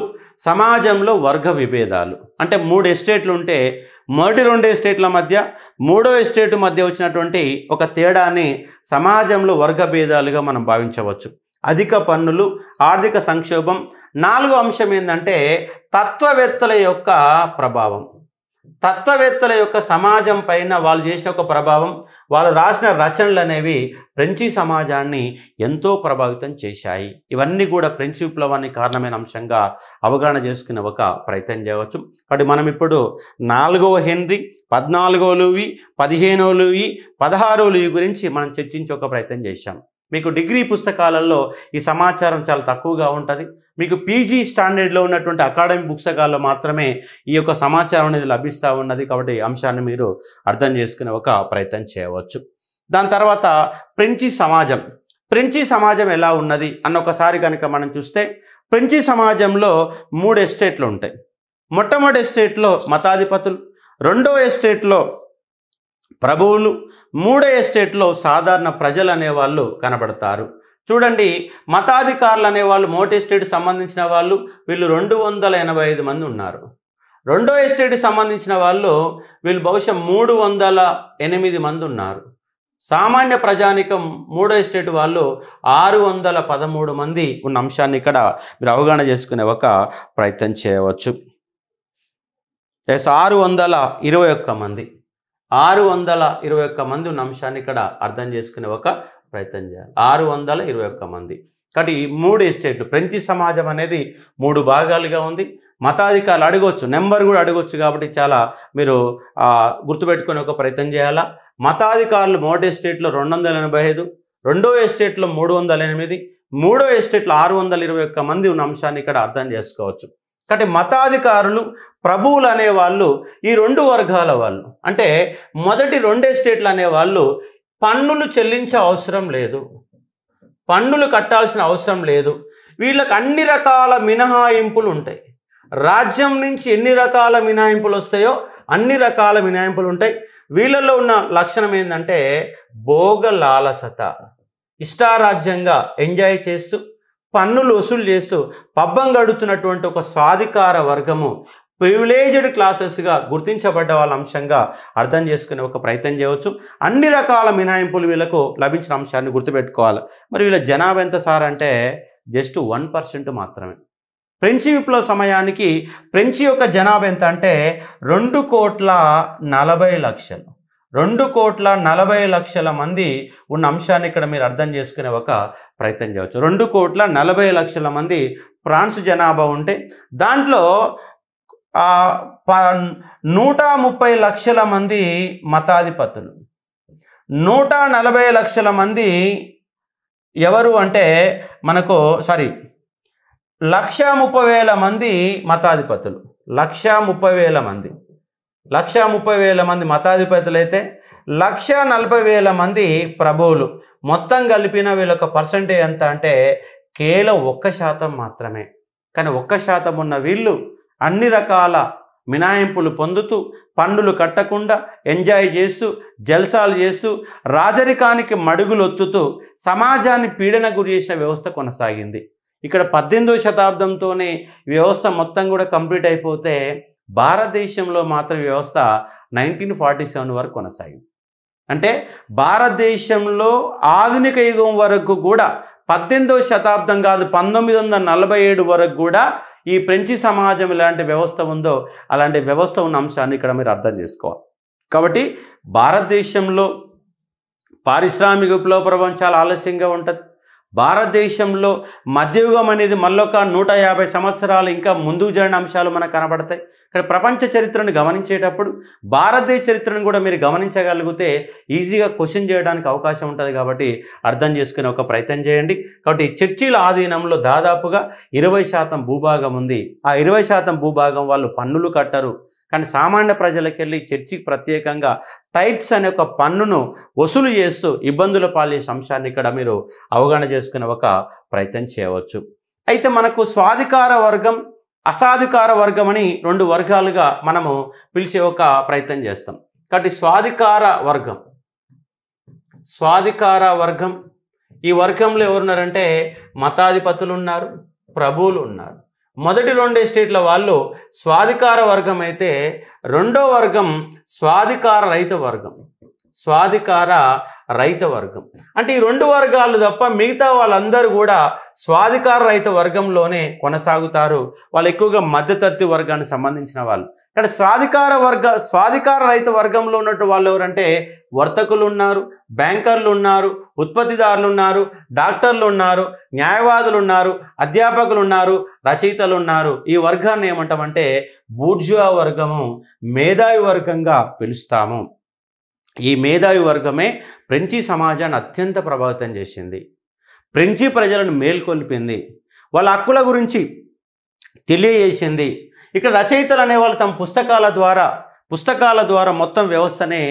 Speaker 1: సమాజంలో వర్గ విభేదాలు అంటే మూడు ఎస్టేట్లు ఉంటే మొదటి రెండు ఎస్టేట్ల మధ్య మూడో ఎస్టేట్ మధ్య వచ్చినటువంటి ఒక తేడాని సమాజంలో వర్గ భేదాలుగా మనం భావించవచ్చు అధిక పన్నులు ఆర్థిక సంక్షోభం నాలుగో అంశం ఏంటంటే తత్వవేత్తల యొక్క ప్రభావం తత్వవేత్తల యొక్క సమాజం పైన వాళ్ళు చేసిన ఒక ప్రభావం వాళ్ళు రాసిన రచనలు అనేవి ఫ్రెంచి సమాజాన్ని ఎంతో ప్రభావితం చేశాయి ఇవన్నీ కూడా ఫ్రెంచి విప్లవానికి కారణమైన అంశంగా అవగాహన చేసుకునే ఒక ప్రయత్నం చేయవచ్చు కాబట్టి మనం ఇప్పుడు నాలుగవ హెన్రీ పద్నాలుగో లూవి పదిహేనో లూవి పదహారో లూవి గురించి మనం చర్చించే ఒక ప్రయత్నం చేశాం మీకు డిగ్రీ పుస్తకాలలో ఈ సమాచారం చాలా తక్కువగా ఉంటుంది మీకు పీజీ స్టాండర్డ్లో ఉన్నటువంటి అకాడమిక్ పుస్తకాల్లో మాత్రమే ఈ యొక్క సమాచారం అనేది లభిస్తూ ఉన్నది కాబట్టి అంశాన్ని మీరు అర్థం చేసుకునే ఒక ప్రయత్నం చేయవచ్చు దాని తర్వాత ఫ్రెంచి సమాజం ఫ్రెంచి సమాజం ఎలా ఉన్నది అన్న ఒకసారి కనుక మనం చూస్తే ఫ్రెంచి సమాజంలో మూడు ఎస్టేట్లు ఉంటాయి మొట్టమొదటి ఎస్టేట్లో మతాధిపతులు రెండో ఎస్టేట్లో ప్రభువులు మూడో ఎస్టేట్లో సాధారణ ప్రజలు అనేవాళ్ళు కనబడతారు చూడండి మతాధికారులు అనేవాళ్ళు మోట ఎస్టేట్ సంబంధించిన వాళ్ళు వీళ్ళు రెండు వందల ఎనభై ఐదు మంది ఉన్నారు రెండో ఎస్టేట్ సంబంధించిన వాళ్ళు వీళ్ళు బహుశా మూడు వందల ఎనిమిది మంది ఉన్నారు సామాన్య ప్రజానికం మూడో ఎస్టేట్ వాళ్ళు ఆరు వందల పదమూడు మంది ఉన్న అంశాన్ని ఇక్కడ మీరు అవగాహన చేసుకునే ఒక ప్రయత్నం చేయవచ్చు ఎస్ ఆరు వందల ఇరవై ఒక్క మంది ఆరు వందల ఇరవై ఒక్క మంది ఉన్న అంశాన్ని ఇక్కడ అర్థం చేసుకునే ఒక ప్రయత్నం చేయాలి ఆరు వందల ఇరవై ఒక్క మంది కాబట్టి ఈ మూడు ఎస్టేట్లు ఫ్రెంచి సమాజం అనేది మూడు భాగాలుగా ఉంది మతాధికారులు అడగవచ్చు నెంబర్ కూడా అడగవచ్చు కాబట్టి చాలా మీరు గుర్తుపెట్టుకునే ఒక ప్రయత్నం చేయాలా మతాధికారులు మొదటి ఎస్టేట్లో రెండు వందల ఎనభై ఐదు రెండో ఎస్టేట్లో మూడు వందల ఎనిమిది మూడో ఎస్టేట్లో ఆరు వందల ఇరవై ఒక్క మంది ఉన్న అంశాన్ని ఇక్కడ అర్థం చేసుకోవచ్చు కాబట్టి మతాధికారులు ప్రభువులు అనేవాళ్ళు ఈ రెండు వర్గాల వాళ్ళు అంటే మొదటి రెండు ఎస్టేట్లు అనేవాళ్ళు పన్నులు చెల్లించే అవసరం లేదు పన్నులు కట్టాల్సిన అవసరం లేదు వీళ్ళకి అన్ని రకాల మినహాయింపులు ఉంటాయి రాజ్యం నుంచి ఎన్ని రకాల మినహాయింపులు వస్తాయో అన్ని రకాల మినహాయింపులు ఉంటాయి వీళ్ళల్లో ఉన్న లక్షణం ఏంటంటే భోగ లాలసత ఇష్టారాజ్యంగా ఎంజాయ్ చేస్తూ పన్నులు వసూలు చేస్తూ పబ్బం గడుతున్నటువంటి ఒక స్వాధికార వర్గము ప్రివిలేజ్డ్ క్లాసెస్గా గుర్తించబడ్డ వాళ్ళ అంశంగా అర్థం చేసుకునే ఒక ప్రయత్నం చేయవచ్చు అన్ని రకాల మినహాయింపులు వీళ్ళకు లభించిన అంశాన్ని గుర్తుపెట్టుకోవాలి మరి వీళ్ళ జనాభా ఎంత సార్ అంటే జస్ట్ వన్ పర్సెంట్ మాత్రమే ఫ్రెంచి విప్లవ సమయానికి ఫ్రెంచి యొక్క జనాభా ఎంత అంటే రెండు కోట్ల నలభై లక్షలు రెండు కోట్ల నలభై లక్షల మంది ఉన్న అంశాన్ని ఇక్కడ మీరు అర్థం చేసుకునే ఒక ప్రయత్నం చేయవచ్చు రెండు కోట్ల నలభై లక్షల మంది ఫ్రాన్స్ జనాభా ఉంటే దాంట్లో నూట ముప్పై లక్షల మంది మతాధిపతులు నూట నలభై లక్షల మంది ఎవరు అంటే మనకు సారీ లక్ష ముప్పై వేల మంది మతాధిపతులు లక్ష ముప్పై వేల మంది లక్ష ముప్పై వేల మంది మతాధిపతులైతే లక్ష నలభై వేల మంది ప్రభువులు మొత్తం కలిపిన వీళ్ళొక పర్సంటేజ్ ఎంత అంటే కేవలం ఒక్క శాతం మాత్రమే కానీ ఒక్క శాతం ఉన్న వీళ్ళు అన్ని రకాల మినాయింపులు పొందుతూ పన్నులు కట్టకుండా ఎంజాయ్ చేస్తూ జల్సాలు చేస్తూ రాజరికానికి మడుగులొత్తుతూ సమాజాన్ని పీడన గురి చేసిన వ్యవస్థ కొనసాగింది ఇక్కడ పద్దెనిమిదవ శతాబ్దంతోనే వ్యవస్థ మొత్తం కూడా కంప్లీట్ అయిపోతే భారతదేశంలో మాత్రం వ్యవస్థ నైన్టీన్ ఫార్టీ సెవెన్ వరకు కొనసాగింది అంటే భారతదేశంలో ఆధునిక యుగం వరకు కూడా పద్దెనిమిదవ శతాబ్దం కాదు పంతొమ్మిది వందల నలభై ఏడు వరకు కూడా ఈ ఫ్రెంచి సమాజం ఇలాంటి వ్యవస్థ ఉందో అలాంటి వ్యవస్థ ఉన్న అంశాన్ని ఇక్కడ మీరు అర్థం చేసుకోవాలి కాబట్టి భారతదేశంలో పారిశ్రామిక విప్లవ ప్రపంచాలు ఆలస్యంగా ఉంటుంది భారతదేశంలో మధ్యయుగం అనేది మళ్ళొక నూట యాభై సంవత్సరాలు ఇంకా ముందుకు జరిగిన అంశాలు మనకు కనబడతాయి ఇక్కడ ప్రపంచ చరిత్రను గమనించేటప్పుడు భారతదేశ చరిత్రను కూడా మీరు గమనించగలిగితే ఈజీగా క్వశ్చన్ చేయడానికి అవకాశం ఉంటుంది కాబట్టి అర్థం చేసుకునే ఒక ప్రయత్నం చేయండి కాబట్టి చర్చిల ఆధీనంలో దాదాపుగా ఇరవై శాతం భూభాగం ఉంది ఆ ఇరవై శాతం భూభాగం వాళ్ళు పన్నులు కట్టరు కానీ సామాన్య ప్రజలకు వెళ్ళి చర్చికి ప్రత్యేకంగా టైట్స్ అనే ఒక పన్నును వసూలు చేస్తూ ఇబ్బందులు పాలే అంశాన్ని ఇక్కడ మీరు అవగాహన చేసుకునే ఒక ప్రయత్నం చేయవచ్చు అయితే మనకు స్వాధికార వర్గం అసాధికార వర్గం అని రెండు వర్గాలుగా మనము పిలిచే ఒక ప్రయత్నం చేస్తాం కాబట్టి స్వాధికార వర్గం స్వాధికార వర్గం ఈ వర్గంలో ఎవరున్నారంటే మతాధిపతులు ఉన్నారు ప్రభువులు ఉన్నారు మొదటి రెండు ఎస్టేట్ల వాళ్ళు స్వాధికార వర్గం అయితే రెండో వర్గం స్వాధికార రైత వర్గం స్వాధికార రైత వర్గం అంటే ఈ రెండు వర్గాలు తప్ప మిగతా వాళ్ళందరూ కూడా స్వాధికార రైత వర్గంలోనే కొనసాగుతారు వాళ్ళు ఎక్కువగా మధ్యతత్తి వర్గానికి సంబంధించిన వాళ్ళు కానీ స్వాధికార వర్గ స్వాధికార రైత వర్గంలో ఉన్నట్టు వాళ్ళు ఎవరంటే వర్తకులు ఉన్నారు బ్యాంకర్లు ఉన్నారు ఉత్పత్తిదారులు ఉన్నారు డాక్టర్లు ఉన్నారు న్యాయవాదులు ఉన్నారు అధ్యాపకులు ఉన్నారు రచయితలు ఉన్నారు ఈ వర్గాన్ని ఏమంటామంటే బూర్జువా వర్గము మేధావి వర్గంగా పిలుస్తాము ఈ మేధావి వర్గమే ఫ్రెంచి సమాజాన్ని అత్యంత ప్రభావితం చేసింది ఫ్రెంచి ప్రజలను మేల్కొల్పింది వాళ్ళ హక్కుల గురించి తెలియజేసింది ఇక్కడ రచయితలు అనేవాళ్ళు తమ పుస్తకాల ద్వారా పుస్తకాల ద్వారా మొత్తం వ్యవస్థనే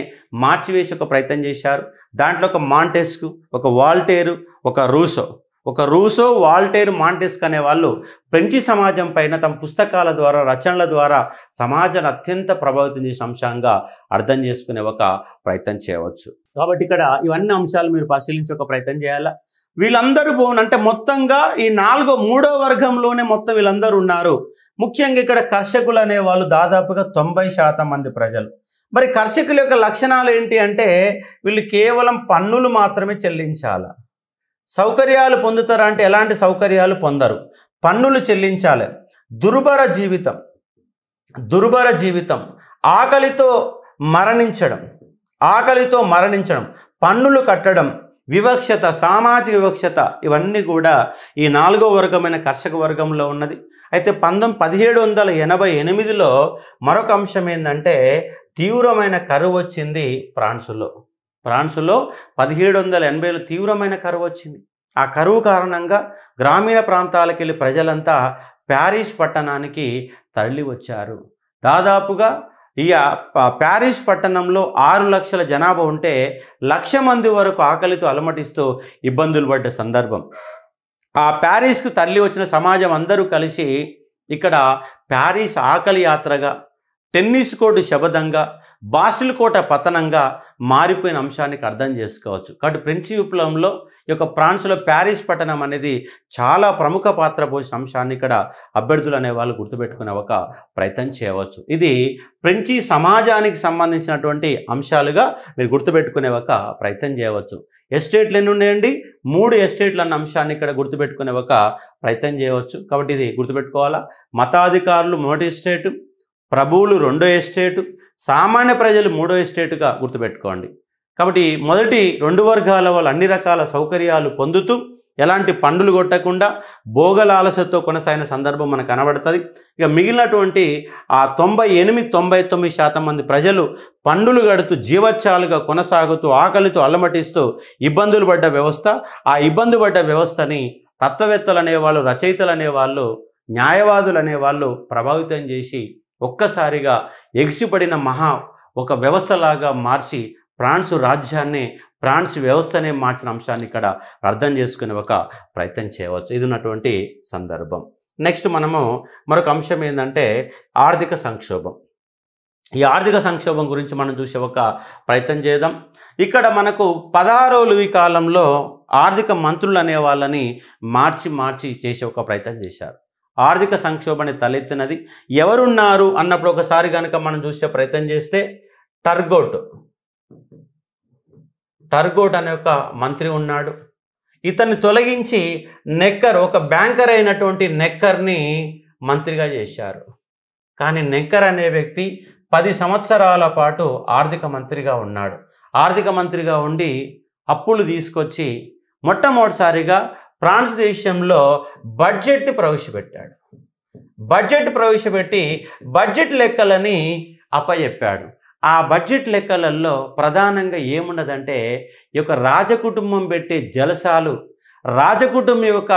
Speaker 1: మార్చివేసి ఒక ప్రయత్నం చేశారు దాంట్లో ఒక మాంటెస్కు ఒక వాల్టేరు ఒక రూసో ఒక రూసో వాల్టేరు మాంటెస్క్ అనే వాళ్ళు ఫ్రెంచి సమాజం పైన తమ పుస్తకాల ద్వారా రచనల ద్వారా సమాజాన్ని అత్యంత ప్రభావితం చేసిన అంశంగా అర్థం చేసుకునే ఒక ప్రయత్నం చేయవచ్చు కాబట్టి ఇక్కడ ఇవన్నీ అంశాలు మీరు పరిశీలించి ఒక ప్రయత్నం చేయాలా వీళ్ళందరూ పోనంటే అంటే మొత్తంగా ఈ నాలుగో మూడో వర్గంలోనే మొత్తం వీళ్ళందరూ ఉన్నారు ముఖ్యంగా ఇక్కడ కర్షకులు అనేవాళ్ళు దాదాపుగా తొంభై శాతం మంది ప్రజలు మరి కర్షకుల యొక్క లక్షణాలు ఏంటి అంటే వీళ్ళు కేవలం పన్నులు మాత్రమే చెల్లించాలి సౌకర్యాలు పొందుతారా అంటే ఎలాంటి సౌకర్యాలు పొందరు పన్నులు చెల్లించాలి దుర్భర జీవితం దుర్భర జీవితం ఆకలితో మరణించడం ఆకలితో మరణించడం పన్నులు కట్టడం వివక్షత సామాజిక వివక్షత ఇవన్నీ కూడా ఈ నాలుగో వర్గమైన కర్షక వర్గంలో ఉన్నది అయితే పంతొమ్మిది పదిహేడు వందల ఎనభై ఎనిమిదిలో మరొక అంశం ఏంటంటే తీవ్రమైన కరువు వచ్చింది ఫ్రాన్సులో ఫ్రాన్సులో పదిహేడు వందల ఎనభైలో తీవ్రమైన కరువు వచ్చింది ఆ కరువు కారణంగా గ్రామీణ ప్రాంతాలకు వెళ్ళి ప్రజలంతా ప్యారిస్ పట్టణానికి తరలి వచ్చారు దాదాపుగా ఇక ప్యారిస్ పట్టణంలో ఆరు లక్షల జనాభా ఉంటే లక్ష మంది వరకు ఆకలితో అలమటిస్తూ ఇబ్బందులు పడ్డ సందర్భం ఆ ప్యారిస్కు తల్లి వచ్చిన సమాజం అందరూ కలిసి ఇక్కడ ప్యారిస్ ఆకలి యాత్రగా టెన్నిస్ కోర్టు శబదంగా బాసిల్ కోట పతనంగా మారిపోయిన అంశానికి అర్థం చేసుకోవచ్చు కాబట్టి ఫ్రెంచి విప్లవంలో ఈ యొక్క ఫ్రాన్స్లో ప్యారిస్ పట్టణం అనేది చాలా ప్రముఖ పాత్ర పోసిన అంశాన్ని ఇక్కడ అభ్యర్థులు అనే వాళ్ళు గుర్తుపెట్టుకునే ఒక ప్రయత్నం చేయవచ్చు ఇది ఫ్రెంచి సమాజానికి సంబంధించినటువంటి అంశాలుగా మీరు గుర్తుపెట్టుకునే ఒక ప్రయత్నం చేయవచ్చు ఎస్టేట్లు ఎన్ని ఉన్నాయండి మూడు ఎస్టేట్లు అన్న అంశాన్ని ఇక్కడ గుర్తుపెట్టుకునే ఒక ప్రయత్నం చేయవచ్చు కాబట్టి ఇది గుర్తుపెట్టుకోవాలా మతాధికారులు మొదటి ఎస్టేట్ ప్రభువులు రెండో ఎస్టేటు సామాన్య ప్రజలు మూడో ఎస్టేటుగా గుర్తుపెట్టుకోండి కాబట్టి మొదటి రెండు వర్గాల వాళ్ళు అన్ని రకాల సౌకర్యాలు పొందుతూ ఎలాంటి పండులు కొట్టకుండా భోగల ఆలస్యతో కొనసాగిన సందర్భం మనకు కనబడుతుంది ఇక మిగిలినటువంటి ఆ తొంభై ఎనిమిది తొంభై తొమ్మిది శాతం మంది ప్రజలు పండులు గడుతూ జీవచ్చాలుగా కొనసాగుతూ ఆకలితో అల్లమటిస్తూ ఇబ్బందులు పడ్డ వ్యవస్థ ఆ ఇబ్బంది పడ్డ వ్యవస్థని తత్వవేత్తలు అనేవాళ్ళు రచయితలు అనేవాళ్ళు న్యాయవాదులు అనేవాళ్ళు ప్రభావితం చేసి ఒక్కసారిగా ఎగిసిపడిన మహా ఒక వ్యవస్థలాగా మార్చి ఫ్రాన్స్ రాజ్యాన్ని ఫ్రాన్స్ వ్యవస్థనే మార్చిన అంశాన్ని ఇక్కడ అర్థం చేసుకునే ఒక ప్రయత్నం చేయవచ్చు ఇది ఉన్నటువంటి సందర్భం నెక్స్ట్ మనము మరొక అంశం ఏంటంటే ఆర్థిక సంక్షోభం ఈ ఆర్థిక సంక్షోభం గురించి మనం చూసే ఒక ప్రయత్నం చేద్దాం ఇక్కడ మనకు పదహారోలు ఈ కాలంలో ఆర్థిక మంత్రులు అనే వాళ్ళని మార్చి మార్చి చేసే ఒక ప్రయత్నం చేశారు ఆర్థిక సంక్షోభాన్ని తలెత్తినది ఎవరున్నారు అన్నప్పుడు ఒకసారి కనుక మనం చూసే ప్రయత్నం చేస్తే టర్గోట్ టర్గోట్ అనే ఒక మంత్రి ఉన్నాడు ఇతన్ని తొలగించి నెక్కర్ ఒక బ్యాంకర్ అయినటువంటి నెక్కర్ని మంత్రిగా చేశారు కానీ నెక్కర్ అనే వ్యక్తి పది సంవత్సరాల పాటు ఆర్థిక మంత్రిగా ఉన్నాడు ఆర్థిక మంత్రిగా ఉండి అప్పులు తీసుకొచ్చి మొట్టమొదటిసారిగా ఫ్రాన్స్ దేశంలో బడ్జెట్ని ప్రవేశపెట్టాడు బడ్జెట్ ప్రవేశపెట్టి బడ్జెట్ లెక్కలని అప్పచెప్పాడు ఆ బడ్జెట్ లెక్కలలో ప్రధానంగా ఏమున్నదంటే ఈ యొక్క రాజకుటుంబం పెట్టే జలసాలు రాజకుటుంబం యొక్క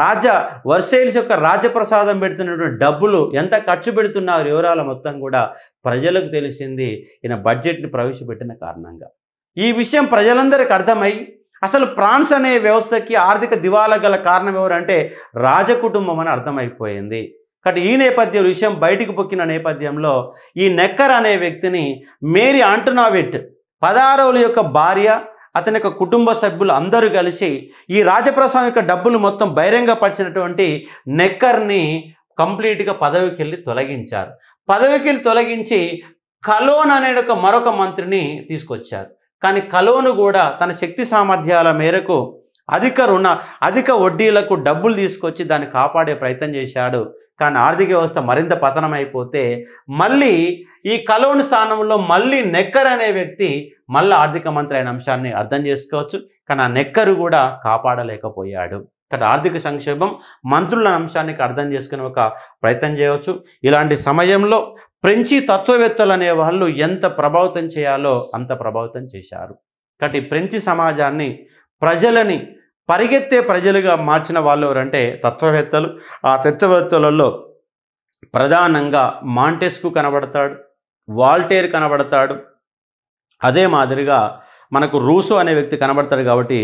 Speaker 1: రాజ వర్సైల్స్ యొక్క రాజప్రసాదం పెడుతున్నటువంటి డబ్బులు ఎంత ఖర్చు పెడుతున్నారు వివరాల మొత్తం కూడా ప్రజలకు తెలిసింది ఈయన బడ్జెట్ని ప్రవేశపెట్టిన కారణంగా ఈ విషయం ప్రజలందరికీ అర్థమై అసలు ఫ్రాన్స్ అనే వ్యవస్థకి ఆర్థిక దివాలా గల కారణం ఎవరంటే రాజకుటుంబం అని అర్థమైపోయింది కాబట్టి ఈ నేపథ్యం విషయం బయటికి పొక్కిన నేపథ్యంలో ఈ నెక్కర్ అనే వ్యక్తిని మేరీ ఆంటనావిట్ పదారోల యొక్క భార్య అతని యొక్క కుటుంబ సభ్యులు అందరూ కలిసి ఈ రాజప్రసాదం యొక్క డబ్బులు మొత్తం బహిరంగ పరిచినటువంటి నెక్కర్ని కంప్లీట్గా పదవికి వెళ్ళి తొలగించారు పదవికి వెళ్ళి తొలగించి కలోన్ అనే ఒక మరొక మంత్రిని తీసుకొచ్చారు కానీ కలోను కూడా తన శక్తి సామర్థ్యాల మేరకు అధిక రుణ అధిక వడ్డీలకు డబ్బులు తీసుకొచ్చి దాన్ని కాపాడే ప్రయత్నం చేశాడు కానీ ఆర్థిక వ్యవస్థ మరింత పతనమైపోతే మళ్ళీ ఈ కలోని స్థానంలో మళ్ళీ నెక్కర్ అనే వ్యక్తి మళ్ళీ ఆర్థిక మంత్రి అయిన అంశాన్ని అర్థం చేసుకోవచ్చు కానీ ఆ నెక్కరు కూడా కాపాడలేకపోయాడు ఇక్కడ ఆర్థిక సంక్షేమం మంత్రుల అంశానికి అర్థం చేసుకునే ఒక ప్రయత్నం చేయవచ్చు ఇలాంటి సమయంలో ఫ్రెంచి తత్వవేత్తలు అనే వాళ్ళు ఎంత ప్రభావితం చేయాలో అంత ప్రభావితం చేశారు కాబట్టి ఫ్రెంచి సమాజాన్ని ప్రజలని పరిగెత్తే ప్రజలుగా మార్చిన వాళ్ళు ఎవరంటే తత్వవేత్తలు ఆ తత్వవేత్తలలో ప్రధానంగా మాంటెస్కు కనబడతాడు వాల్టేర్ కనబడతాడు అదే మాదిరిగా మనకు రూసో అనే వ్యక్తి కనబడతాడు కాబట్టి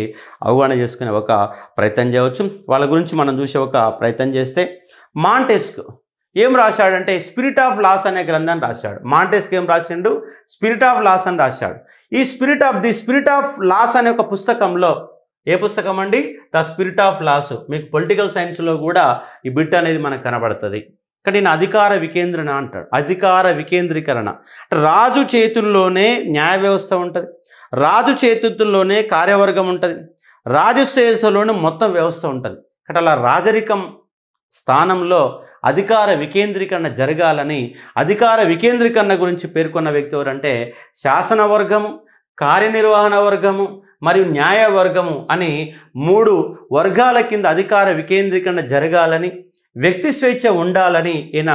Speaker 1: అవగాహన చేసుకునే ఒక ప్రయత్నం చేయవచ్చు వాళ్ళ గురించి మనం చూసే ఒక ప్రయత్నం చేస్తే మాంటెస్క్ ఏం రాశాడంటే స్పిరిట్ ఆఫ్ లాస్ అనే గ్రంథాన్ని రాశాడు మాంటేస్కి ఏం రాసిండు స్పిరిట్ ఆఫ్ లాస్ అని రాశాడు ఈ spirit of the spirit of laws అనే ఒక పుస్తకంలో ఏ పుస్తకం అండి ద స్పిరిట్ ఆఫ్ లాస్ మీకు పొలిటికల్ సైన్స్లో కూడా ఈ బిట్ అనేది మనకు కనబడుతుంది కానీ నేను అధికార వికేంద్రణ అంటాడు అధికార వికేంద్రీకరణ అంటే రాజు చేతుల్లోనే న్యాయ వ్యవస్థ ఉంటుంది రాజు చేతుల్లోనే కార్యవర్గం ఉంటుంది రాజు శ్రేయస్సులోనే మొత్తం వ్యవస్థ ఉంటుంది అలా రాజరికం స్థానంలో అధికార వికేంద్రీకరణ జరగాలని అధికార వికేంద్రీకరణ గురించి పేర్కొన్న వ్యక్తి ఎవరంటే శాసనవర్గము కార్యనిర్వహణ వర్గము మరియు న్యాయ వర్గము అని మూడు వర్గాల కింద అధికార వికేంద్రీకరణ జరగాలని వ్యక్తి స్వేచ్ఛ ఉండాలని ఈయన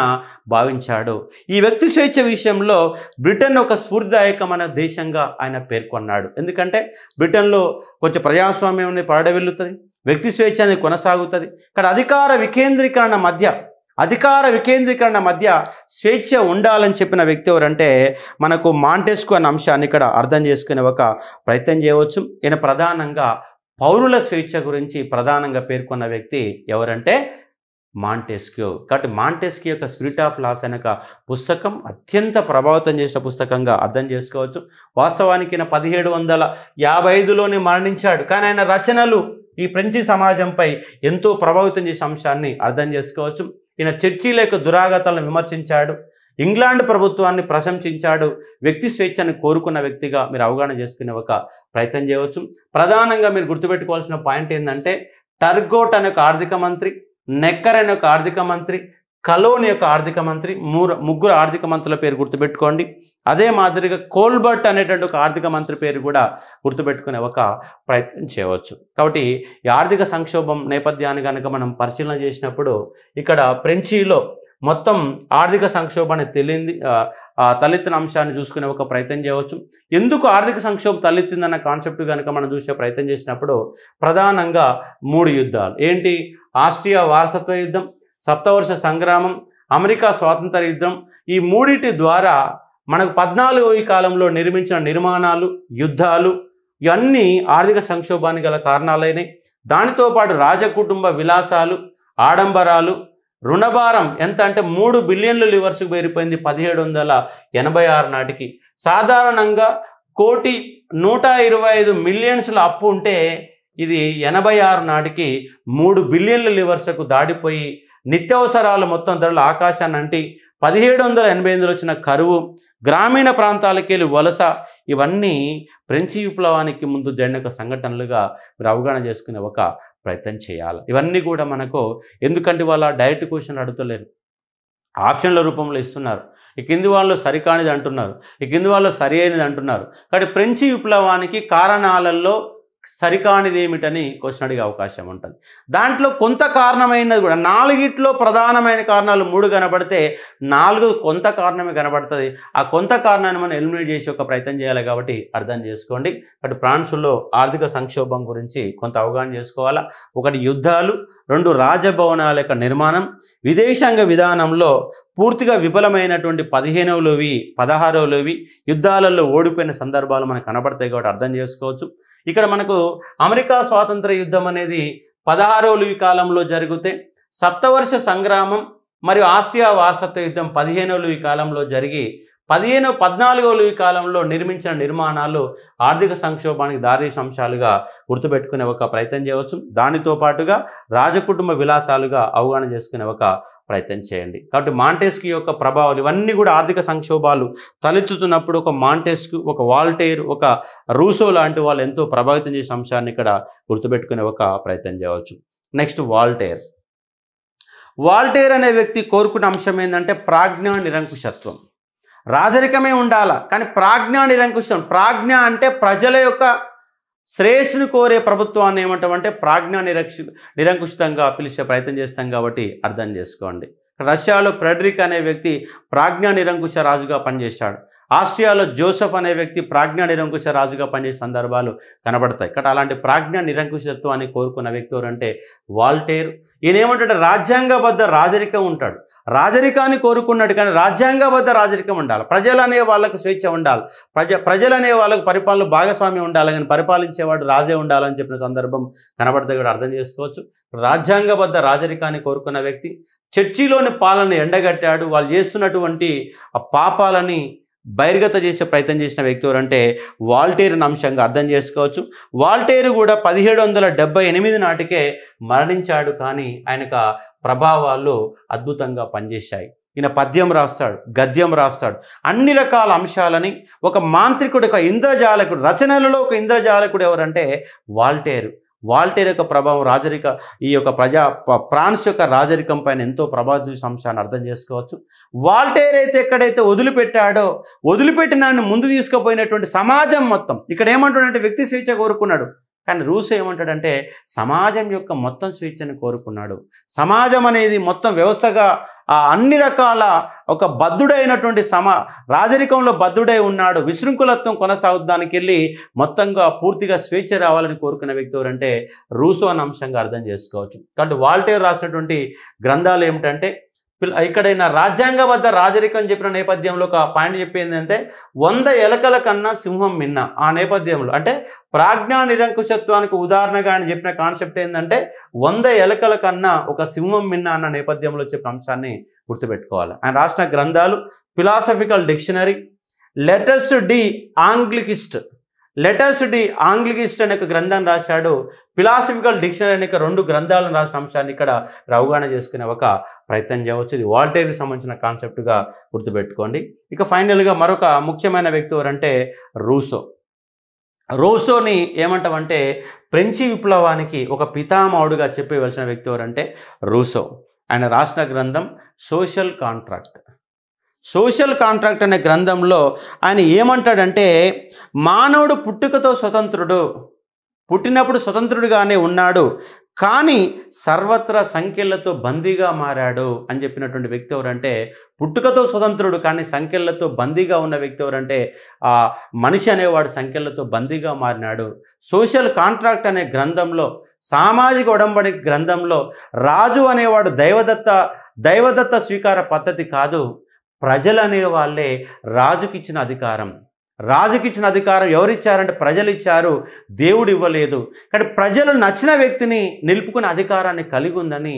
Speaker 1: భావించాడు ఈ వ్యక్తి స్వేచ్ఛ విషయంలో బ్రిటన్ ఒక స్ఫూర్తిదాయకమైన దేశంగా ఆయన పేర్కొన్నాడు ఎందుకంటే బ్రిటన్లో కొంచెం ప్రజాస్వామ్యం పడవెళ్ళుతుంది వ్యక్తి స్వేచ్ఛ అనేది కొనసాగుతుంది ఇక్కడ అధికార వికేంద్రీకరణ మధ్య అధికార వికేంద్రీకరణ మధ్య స్వేచ్ఛ ఉండాలని చెప్పిన వ్యక్తి ఎవరంటే మనకు మాంటెస్కు అనే అంశాన్ని ఇక్కడ అర్థం చేసుకునే ఒక ప్రయత్నం చేయవచ్చు ఈయన ప్రధానంగా పౌరుల స్వేచ్ఛ గురించి ప్రధానంగా పేర్కొన్న వ్యక్తి ఎవరంటే మాంటెస్క్యూ కాబట్టి మాంటెస్క్యూ యొక్క స్పిరిట్ ఆఫ్ లాస్ అనే పుస్తకం అత్యంత ప్రభావితం చేసిన పుస్తకంగా అర్థం చేసుకోవచ్చు వాస్తవానికి ఆయన పదిహేడు వందల యాభై ఐదులోనే మరణించాడు కానీ ఆయన రచనలు ఈ ఫ్రెంచి సమాజంపై ఎంతో ప్రభావితం చేసే అంశాన్ని అర్థం చేసుకోవచ్చు ఈయన చర్చీల యొక్క దురాగతాలను విమర్శించాడు ఇంగ్లాండ్ ప్రభుత్వాన్ని ప్రశంసించాడు వ్యక్తి స్వేచ్ఛను కోరుకున్న వ్యక్తిగా మీరు అవగాహన చేసుకునే ఒక ప్రయత్నం చేయవచ్చు ప్రధానంగా మీరు గుర్తుపెట్టుకోవాల్సిన పాయింట్ ఏంటంటే టర్గోట్ అనే ఒక ఆర్థిక మంత్రి నెక్కర్ అనే ఒక ఆర్థిక మంత్రి కలోన్ యొక్క ఆర్థిక మంత్రి మూర ముగ్గురు ఆర్థిక మంత్రుల పేరు గుర్తుపెట్టుకోండి అదే మాదిరిగా కోల్బర్ట్ అనేటువంటి ఒక ఆర్థిక మంత్రి పేరు కూడా గుర్తుపెట్టుకునే ఒక ప్రయత్నం చేయవచ్చు కాబట్టి ఈ ఆర్థిక సంక్షోభం నేపథ్యాన్ని కనుక మనం పరిశీలన చేసినప్పుడు ఇక్కడ ఫ్రెంచీలో మొత్తం ఆర్థిక సంక్షోభాన్ని తెలియంది తలెత్తిన అంశాన్ని చూసుకునే ఒక ప్రయత్నం చేయవచ్చు ఎందుకు ఆర్థిక సంక్షోభం తలెత్తిందన్న కాన్సెప్ట్ కనుక మనం చూసే ప్రయత్నం చేసినప్పుడు ప్రధానంగా మూడు యుద్ధాలు ఏంటి ఆస్ట్రియా వారసత్వ యుద్ధం సప్తవర్ష సంగ్రామం అమెరికా స్వాతంత్ర యుద్ధం ఈ మూడిటి ద్వారా మనకు పద్నాలుగో కాలంలో నిర్మించిన నిర్మాణాలు యుద్ధాలు ఇవన్నీ ఆర్థిక సంక్షోభానికి గల కారణాలైనవి దానితో పాటు రాజకుటుంబ విలాసాలు ఆడంబరాలు రుణభారం ఎంత అంటే మూడు బిలియన్లు లివర్స్కు పేరిపోయింది పదిహేడు వందల ఎనభై ఆరు నాటికి సాధారణంగా కోటి నూట ఇరవై ఐదు మిలియన్స్ల అప్పు ఉంటే ఇది ఎనభై ఆరు నాటికి మూడు బిలియన్ల లివర్స్కు దాడిపోయి నిత్యావసరాలు మొత్తం ధరలు ఆకాశాన్ని అంటి పదిహేడు వందల ఎనభై ఎనిమిదిలో వచ్చిన కరువు గ్రామీణ ప్రాంతాలకెళ్ళి వలస ఇవన్నీ ఫ్రెంచి విప్లవానికి ముందు జరిగిన ఒక సంఘటనలుగా మీరు అవగాహన చేసుకునే ఒక ప్రయత్నం చేయాలి ఇవన్నీ కూడా మనకు ఎందుకంటే వాళ్ళ డైరెక్ట్ క్వశ్చన్ అడుగుతలేరు ఆప్షన్ల రూపంలో ఇస్తున్నారు ఈ కింది వాళ్ళు సరికానిది అంటున్నారు ఈ కింది వాళ్ళు సరి అయినది అంటున్నారు కాబట్టి ఫ్రెంచి విప్లవానికి కారణాలలో సరికానిది ఏమిటని క్వశ్చన్ అడిగే అవకాశం ఉంటుంది దాంట్లో కొంత కారణమైనది కూడా నాలుగిట్లో ప్రధానమైన కారణాలు మూడు కనబడితే నాలుగు కొంత కారణమే కనబడుతుంది ఆ కొంత కారణాన్ని మనం ఎలిమినేట్ చేసి ఒక ప్రయత్నం చేయాలి కాబట్టి అర్థం చేసుకోండి అటు ఫ్రాన్స్లో ఆర్థిక సంక్షోభం గురించి కొంత అవగాహన చేసుకోవాలా ఒకటి యుద్ధాలు రెండు రాజభవనాల యొక్క నిర్మాణం విదేశాంగ విధానంలో పూర్తిగా విఫలమైనటువంటి పదిహేనవలోవి పదహారవలోవి యుద్ధాలలో ఓడిపోయిన సందర్భాలు మనకు కనబడతాయి కాబట్టి అర్థం చేసుకోవచ్చు ఇక్కడ మనకు అమెరికా స్వాతంత్ర యుద్ధం అనేది పదహారోలు కాలంలో జరిగితే సప్తవర్ష సంగ్రామం మరియు ఆసియా వారసత్వ యుద్ధం పదిహేనోలు కాలంలో జరిగి పదిహేను పద్నాలుగో ఈ కాలంలో నిర్మించిన నిర్మాణాలు ఆర్థిక సంక్షోభానికి దారి అంశాలుగా గుర్తుపెట్టుకునే ఒక ప్రయత్నం చేయవచ్చు దానితో పాటుగా రాజకుటుంబ విలాసాలుగా అవగాహన చేసుకునే ఒక ప్రయత్నం చేయండి కాబట్టి మాంటేస్కి యొక్క ప్రభావాలు ఇవన్నీ కూడా ఆర్థిక సంక్షోభాలు తలెత్తుతున్నప్పుడు ఒక మాంటేస్క్ ఒక వాల్టేర్ ఒక రూసో లాంటి వాళ్ళు ఎంతో ప్రభావితం చేసే అంశాన్ని ఇక్కడ గుర్తుపెట్టుకునే ఒక ప్రయత్నం చేయవచ్చు నెక్స్ట్ వాల్టేర్ వాల్టేర్ అనే వ్యక్తి కోరుకున్న అంశం ఏంటంటే ప్రాజ్ఞా నిరంకుశత్వం రాజరికమే ఉండాల కానీ ప్రాజ్ఞ నిరంకుశం ప్రాజ్ఞ అంటే ప్రజల యొక్క శ్రేయస్సును కోరే ప్రభుత్వాన్ని ఏమంటామంటే ప్రాజ్ఞ నిరక్ష నిరంకుశితంగా పిలిచే ప్రయత్నం చేస్తాం కాబట్టి అర్థం చేసుకోండి రష్యాలో ఫ్రెడరిక్ అనే వ్యక్తి ప్రాజ్ఞ నిరంకుశ రాజుగా పనిచేశాడు ఆస్ట్రియాలో జోసఫ్ అనే వ్యక్తి ప్రాజ్ఞ నిరంకుశ రాజుగా పనిచేసే సందర్భాలు కనబడతాయి ఇక్కడ అలాంటి ప్రాజ్ఞ నిరంకుశత్వాన్ని కోరుకున్న వ్యక్తి ఎవరంటే వాల్టేర్ ఈయన ఏమంటాడు రాజ్యాంగబద్ధ రాజరికం ఉంటాడు రాజరికాన్ని కోరుకున్నాడు కానీ రాజ్యాంగబద్ధ రాజరికం ఉండాలి ప్రజలు అనే వాళ్ళకు స్వేచ్ఛ ఉండాలి ప్రజ ప్రజలు అనే వాళ్ళకు పరిపాలన భాగస్వామ్యం ఉండాలి కానీ పరిపాలించేవాడు రాజే ఉండాలని చెప్పిన సందర్భం కనబడితే కూడా అర్థం చేసుకోవచ్చు రాజ్యాంగబద్ధ రాజరికాన్ని కోరుకున్న వ్యక్తి చర్చిలోని పాలన ఎండగట్టాడు వాళ్ళు చేస్తున్నటువంటి ఆ పాపాలని బహిర్గత చేసే ప్రయత్నం చేసిన వ్యక్తి ఎవరంటే వాల్టేర్ అంశంగా అర్థం చేసుకోవచ్చు వాల్టేరు కూడా పదిహేడు వందల డెబ్బై ఎనిమిది నాటికే మరణించాడు కానీ ఆయనకు ప్రభావాలు అద్భుతంగా పనిచేశాయి ఈయన పద్యం రాస్తాడు గద్యం రాస్తాడు అన్ని రకాల అంశాలని ఒక మాంత్రికుడు ఒక ఇంద్రజాలకుడు రచనలలో ఒక ఇంద్రజాలకుడు ఎవరంటే వాల్టేరు వాల్టేర్ యొక్క ప్రభావం రాజరిక ఈ యొక్క ప్రజా ఫ్రాన్స్ యొక్క రాజరికం పైన ఎంతో ప్రభావిత అంశాన్ని అర్థం చేసుకోవచ్చు వాల్టేర్ అయితే ఎక్కడైతే వదిలిపెట్టాడో వదిలిపెట్టినాన్ని ముందు తీసుకుపోయినటువంటి సమాజం మొత్తం ఇక్కడ ఏమంటున్నట్టు వ్యక్తి స్వేచ్ఛ కోరుకున్నాడు కానీ రూసు ఏమంటాడంటే సమాజం యొక్క మొత్తం స్వేచ్ఛను కోరుకున్నాడు సమాజం అనేది మొత్తం వ్యవస్థగా ఆ అన్ని రకాల ఒక బద్ధుడైనటువంటి సమ రాజరికంలో బద్ధుడై ఉన్నాడు విశృంఖలత్వం కొనసాగుదానికి వెళ్ళి మొత్తంగా పూర్తిగా స్వేచ్ఛ రావాలని కోరుకున్న వ్యక్తి ఎవరంటే రూసు అనే అంశంగా అర్థం చేసుకోవచ్చు కాబట్టి వాల్టేర్ రాసినటువంటి గ్రంథాలు ఏమిటంటే ఇక్కడైనా వద్ద రాజరికం చెప్పిన నేపథ్యంలో ఒక పాయింట్ చెప్పింది అంటే వంద ఎలకల కన్నా సింహం మిన్న ఆ నేపథ్యంలో అంటే ప్రాజ్ఞా నిరంకుశత్వానికి ఉదాహరణగా అని చెప్పిన కాన్సెప్ట్ ఏంటంటే వంద ఎలకల కన్నా ఒక సింహం మిన్న అన్న నేపథ్యంలో చెప్పిన అంశాన్ని గుర్తుపెట్టుకోవాలి ఆయన రాసిన గ్రంథాలు ఫిలాసఫికల్ డిక్షనరీ లెటర్స్ డి ఆంగ్లికిస్ట్ లెటర్స్ డి ఆంగ్లిగిస్ట్ అనే ఒక గ్రంథాన్ని రాశాడు ఫిలాసఫికల్ డిక్షనరీ అనే రెండు గ్రంథాలను రాసిన అంశాన్ని ఇక్కడ రవగాణ చేసుకునే ఒక ప్రయత్నం చేయవచ్చు ఇది వాల్టేర్కి సంబంధించిన కాన్సెప్ట్గా గుర్తుపెట్టుకోండి ఇక ఫైనల్గా మరొక ముఖ్యమైన వ్యక్తి ఎవరంటే రూసో రోసోని ఏమంటామంటే ఫ్రెంచి విప్లవానికి ఒక పితామహుడుగా చెప్పేవలసిన వ్యక్తి ఎవరంటే రూసో ఆయన రాసిన గ్రంథం సోషల్ కాంట్రాక్ట్ సోషల్ కాంట్రాక్ట్ అనే గ్రంథంలో ఆయన ఏమంటాడంటే మానవుడు పుట్టుకతో స్వతంత్రుడు పుట్టినప్పుడు స్వతంత్రుడిగానే ఉన్నాడు కానీ సర్వత్రా సంఖ్యలతో బందీగా మారాడు అని చెప్పినటువంటి వ్యక్తి ఎవరంటే పుట్టుకతో స్వతంత్రుడు కానీ సంఖ్యలతో బందీగా ఉన్న వ్యక్తి ఎవరంటే ఆ మనిషి అనేవాడు సంఖ్యలతో బందీగా మారినాడు సోషల్ కాంట్రాక్ట్ అనే గ్రంథంలో సామాజిక ఉడంబడి గ్రంథంలో రాజు అనేవాడు దైవదత్త దైవదత్త స్వీకార పద్ధతి కాదు ప్రజలు అనే వాళ్ళే రాజుకిచ్చిన అధికారం రాజుకి ఇచ్చిన అధికారం ఎవరిచ్చారంటే ప్రజలు ఇచ్చారు దేవుడు ఇవ్వలేదు కానీ ప్రజలు నచ్చిన వ్యక్తిని నిలుపుకునే అధికారాన్ని కలిగి ఉందని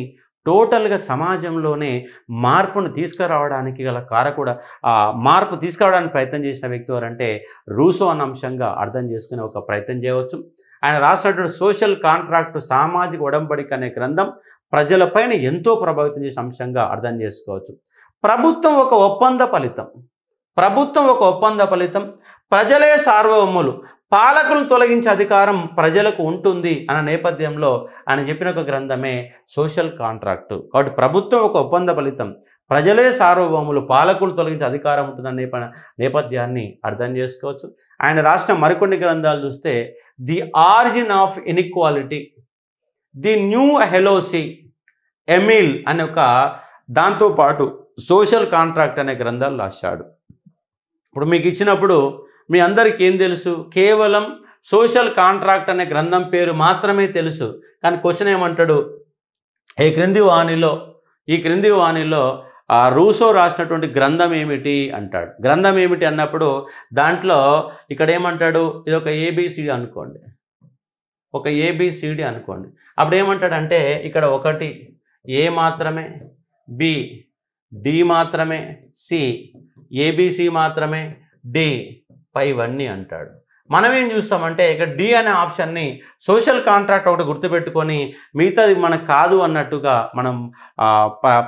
Speaker 1: టోటల్గా సమాజంలోనే మార్పును తీసుకురావడానికి గల ఆ మార్పు తీసుకురావడానికి ప్రయత్నం చేసిన వ్యక్తి ఎవరంటే రూసో అన్న అంశంగా అర్థం చేసుకునే ఒక ప్రయత్నం చేయవచ్చు ఆయన రాసినటువంటి సోషల్ కాంట్రాక్టు సామాజిక ఉడంబడిక అనే గ్రంథం ప్రజలపైన ఎంతో ప్రభావితం చేసే అంశంగా అర్థం చేసుకోవచ్చు ప్రభుత్వం ఒక ఒప్పంద ఫలితం ప్రభుత్వం ఒక ఒప్పంద ఫలితం ప్రజలే సార్వభౌములు పాలకులను తొలగించే అధికారం ప్రజలకు ఉంటుంది అన్న నేపథ్యంలో ఆయన చెప్పిన ఒక గ్రంథమే సోషల్ కాంట్రాక్టు కాబట్టి ప్రభుత్వం ఒక ఒప్పంద ఫలితం ప్రజలే సార్వభౌములు పాలకులు తొలగించే అధికారం ఉంటుందన్న నేప నేపథ్యాన్ని అర్థం చేసుకోవచ్చు ఆయన రాసిన మరికొన్ని గ్రంథాలు చూస్తే the origin of inequality the new Heloise Emile అనే ఒక దాంతోపాటు సోషల్ కాంట్రాక్ట్ అనే గ్రంథాలు రాశాడు ఇప్పుడు మీకు ఇచ్చినప్పుడు మీ అందరికీ ఏం తెలుసు కేవలం సోషల్ కాంట్రాక్ట్ అనే గ్రంథం పేరు మాత్రమే తెలుసు కానీ క్వశ్చన్ ఏమంటాడు ఈ క్రింది వాణిలో ఈ క్రింది వాణిలో ఆ రూసో రాసినటువంటి గ్రంథం ఏమిటి అంటాడు గ్రంథం ఏమిటి అన్నప్పుడు దాంట్లో ఇక్కడ ఏమంటాడు ఇది ఒక ఏబిసిడి అనుకోండి ఒక ఏబిసిడి అనుకోండి అప్పుడు ఏమంటాడంటే ఇక్కడ ఒకటి ఏ మాత్రమే బి డి మాత్రమే సి ఏబిసి మాత్రమే డి పైవన్నీ అంటాడు మనం ఏం చూస్తామంటే ఇక డి అనే ఆప్షన్ని సోషల్ కాంట్రాక్ట్ ఒకటి గుర్తుపెట్టుకొని మిగతాది మనకు కాదు అన్నట్టుగా మనం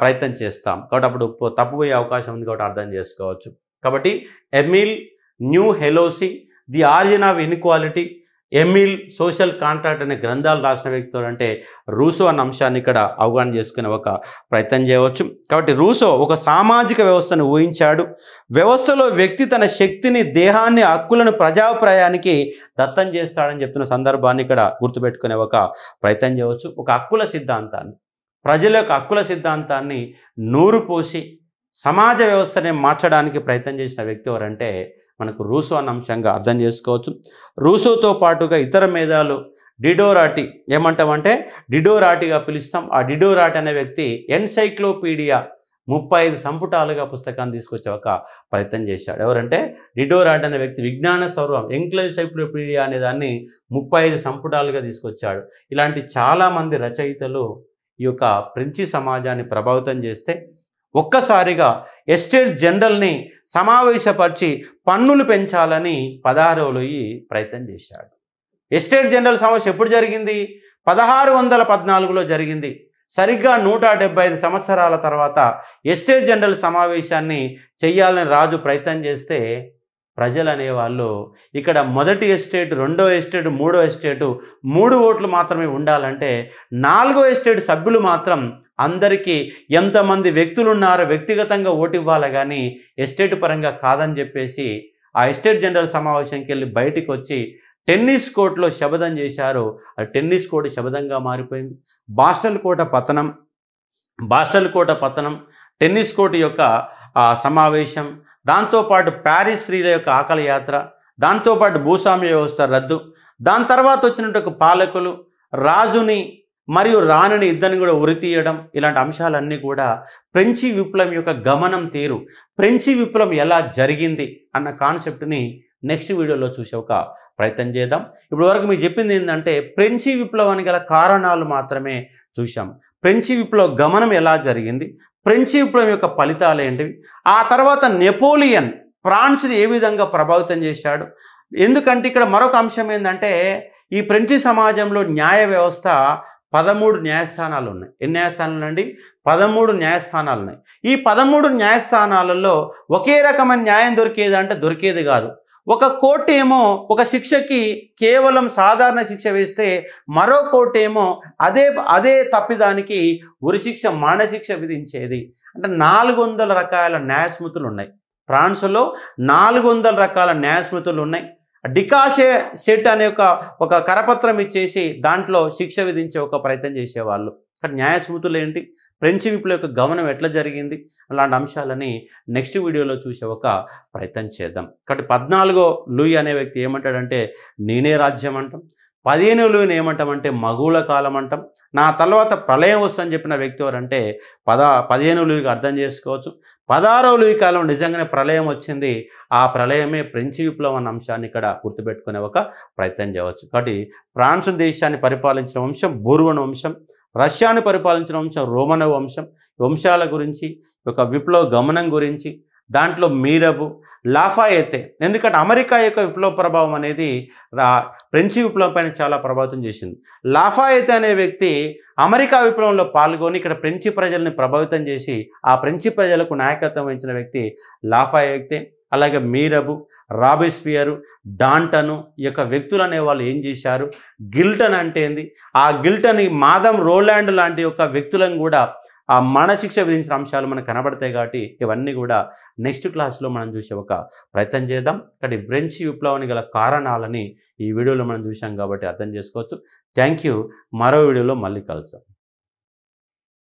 Speaker 1: ప్రయత్నం చేస్తాం కాబట్టి అప్పుడు తప్పుపోయే అవకాశం ఉంది కాబట్టి అర్థం చేసుకోవచ్చు కాబట్టి Emile new Heloise the origin of inequality Emile social contract అనే గ్రంథాలు రాసిన వ్యక్తులు అంటే రూసో అన్న అంశాన్ని ఇక్కడ అవగాహన చేసుకునే ఒక ప్రయత్నం చేయవచ్చు కాబట్టి రూసో ఒక సామాజిక వ్యవస్థను ఊహించాడు వ్యవస్థలో వ్యక్తి తన శక్తిని దేహాన్ని హక్కులను ప్రజాప్రాయానికి దత్తం చేస్తాడని చెప్తున్న సందర్భాన్ని ఇక్కడ గుర్తుపెట్టుకునే ఒక ప్రయత్నం చేయవచ్చు ఒక హక్కుల సిద్ధాంతాన్ని ప్రజల యొక్క హక్కుల సిద్ధాంతాన్ని నూరు పోసి సమాజ వ్యవస్థని మార్చడానికి ప్రయత్నం చేసిన వ్యక్తి ఎవరంటే మనకు రూసు అన్న అంశంగా అర్థం చేసుకోవచ్చు రూసుతో పాటుగా ఇతర మేధాలు డిడోరాటి ఏమంటామంటే డిడోరాటిగా పిలుస్తాం ఆ డిడోరాటి అనే వ్యక్తి ఎన్సైక్లోపీడియా ముప్పై ఐదు సంపుటాలుగా పుస్తకాన్ని తీసుకొచ్చే ఒక ప్రయత్నం చేశాడు ఎవరంటే డిడోరాట్ అనే వ్యక్తి విజ్ఞాన సౌరవం ఎంక్లైసైక్లోపీడియా అనే దాన్ని ముప్పై ఐదు సంపుటాలుగా తీసుకొచ్చాడు ఇలాంటి చాలామంది రచయితలు ఈ యొక్క ఫ్రెంచి సమాజాన్ని ప్రభావితం చేస్తే ఒక్కసారిగా ఎస్టేట్ జనరల్ని సమావేశపరిచి పన్నులు పెంచాలని పదహారోలోయి ప్రయత్నం చేశాడు ఎస్టేట్ జనరల్ సమావేశం ఎప్పుడు జరిగింది పదహారు వందల పద్నాలుగులో జరిగింది సరిగ్గా నూట డెబ్బై ఐదు సంవత్సరాల తర్వాత ఎస్టేట్ జనరల్ సమావేశాన్ని చేయాలని రాజు ప్రయత్నం చేస్తే ప్రజలు అనేవాళ్ళు ఇక్కడ మొదటి ఎస్టేట్ రెండో ఎస్టేట్ మూడో ఎస్టేటు మూడు ఓట్లు మాత్రమే ఉండాలంటే నాలుగో ఎస్టేట్ సభ్యులు మాత్రం అందరికీ ఎంతమంది వ్యక్తులు ఉన్నారో వ్యక్తిగతంగా ఓటు ఇవ్వాలి కానీ ఎస్టేట్ పరంగా కాదని చెప్పేసి ఆ ఎస్టేట్ జనరల్ సమావేశంకి వెళ్ళి బయటికి వచ్చి టెన్నిస్ కోర్టులో శబదం చేశారు ఆ టెన్నిస్ కోర్టు శబదంగా మారిపోయింది బాస్టల్ కోట పతనం బాస్టల్ కోట పతనం టెన్నిస్ కోర్టు యొక్క సమావేశం దాంతోపాటు ప్యారిస్ స్త్రీల యొక్క ఆకలి యాత్ర దాంతోపాటు భూస్వామ్య వ్యవస్థ రద్దు దాని తర్వాత వచ్చినట్టు పాలకులు రాజుని మరియు రానని ఇద్దరిని కూడా ఉరితీయడం ఇలాంటి అంశాలన్నీ కూడా ఫ్రెంచి విప్లవం యొక్క గమనం తీరు ఫ్రెంచి విప్లవం ఎలా జరిగింది అన్న కాన్సెప్ట్ని నెక్స్ట్ వీడియోలో చూసే ఒక ప్రయత్నం చేద్దాం ఇప్పటి వరకు మీకు చెప్పింది ఏంటంటే ఫ్రెంచి విప్లవానికి గల కారణాలు మాత్రమే చూసాం ఫ్రెంచి విప్లవ గమనం ఎలా జరిగింది ఫ్రెంచి విప్లవం యొక్క ఫలితాలు ఏంటివి ఆ తర్వాత నెపోలియన్ ఫ్రాన్స్ని ఏ విధంగా ప్రభావితం చేశాడు ఎందుకంటే ఇక్కడ మరొక అంశం ఏంటంటే ఈ ఫ్రెంచి సమాజంలో న్యాయ వ్యవస్థ పదమూడు న్యాయస్థానాలు ఉన్నాయి ఎన్ని న్యాయస్థానాలు అండి పదమూడు న్యాయస్థానాలు ఉన్నాయి ఈ పదమూడు న్యాయస్థానాలలో ఒకే రకమైన న్యాయం దొరికేది అంటే దొరికేది కాదు ఒక కోర్టు ఏమో ఒక శిక్షకి కేవలం సాధారణ శిక్ష వేస్తే మరో కోర్టు ఏమో అదే అదే తప్పిదానికి ఉరిశిక్ష మానశిక్ష విధించేది అంటే నాలుగు వందల రకాల న్యాయస్మృతులు ఉన్నాయి ఫ్రాన్స్లో నాలుగు వందల రకాల న్యాయస్మృతులు ఉన్నాయి డికాషే సెట్ అనే ఒక ఒక కరపత్రం ఇచ్చేసి దాంట్లో శిక్ష విధించే ఒక ప్రయత్నం చేసేవాళ్ళు కానీ న్యాయస్మృతులు ఏంటి ఫ్రెండ్షిప్ల యొక్క గమనం ఎట్లా జరిగింది అలాంటి అంశాలని నెక్స్ట్ వీడియోలో చూసే ఒక ప్రయత్నం చేద్దాం కాబట్టి పద్నాలుగో లూయి అనే వ్యక్తి ఏమంటాడంటే నేనే రాజ్యం అంటాం ఏమంటాం ఏమంటామంటే మగుల కాలం అంటాం నా తర్వాత ప్రళయం వస్తుందని చెప్పిన వ్యక్తి ఎవరంటే పదా పదిహేనులోకి అర్థం చేసుకోవచ్చు పదహారవ కాలం నిజంగానే ప్రళయం వచ్చింది ఆ ప్రళయమే ఫ్రెంచి విప్లవం అన్న అంశాన్ని ఇక్కడ గుర్తుపెట్టుకునే ఒక ప్రయత్నం చేయవచ్చు కాబట్టి ఫ్రాన్స్ దేశాన్ని పరిపాలించిన వంశం బోర్వన్ వంశం రష్యాను పరిపాలించిన వంశం రోమన వంశం వంశాల గురించి ఒక విప్లవ గమనం గురించి దాంట్లో మీరబు లాఫా అయితే ఎందుకంటే అమెరికా యొక్క విప్లవ ప్రభావం అనేది రా ఫ్రెంచి విప్లవం పైన చాలా ప్రభావితం చేసింది లాఫా అయితే అనే వ్యక్తి అమెరికా విప్లవంలో పాల్గొని ఇక్కడ ఫ్రెంచి ప్రజల్ని ప్రభావితం చేసి ఆ ఫ్రెంచి ప్రజలకు నాయకత్వం వహించిన వ్యక్తి లాఫా వ్యక్తి అలాగే మీరబు రాబిస్పియరు డాంటను ఈ యొక్క వ్యక్తులు అనేవాళ్ళు ఏం చేశారు గిల్టన్ అంటే ఏంది ఆ గిల్టన్ మాదం రోలాండ్ లాంటి యొక్క వ్యక్తులను కూడా ఆ మరణశిక్ష విధించిన అంశాలు మనకు కనబడతాయి కాబట్టి ఇవన్నీ కూడా నెక్స్ట్ క్లాస్లో మనం చూసే ఒక ప్రయత్నం చేద్దాం కాబట్టి బ్రెంచ్ విప్లవానికి గల కారణాలని ఈ వీడియోలో మనం చూసాం కాబట్టి అర్థం చేసుకోవచ్చు థ్యాంక్ యూ మరో వీడియోలో మళ్ళీ కలుస్తాం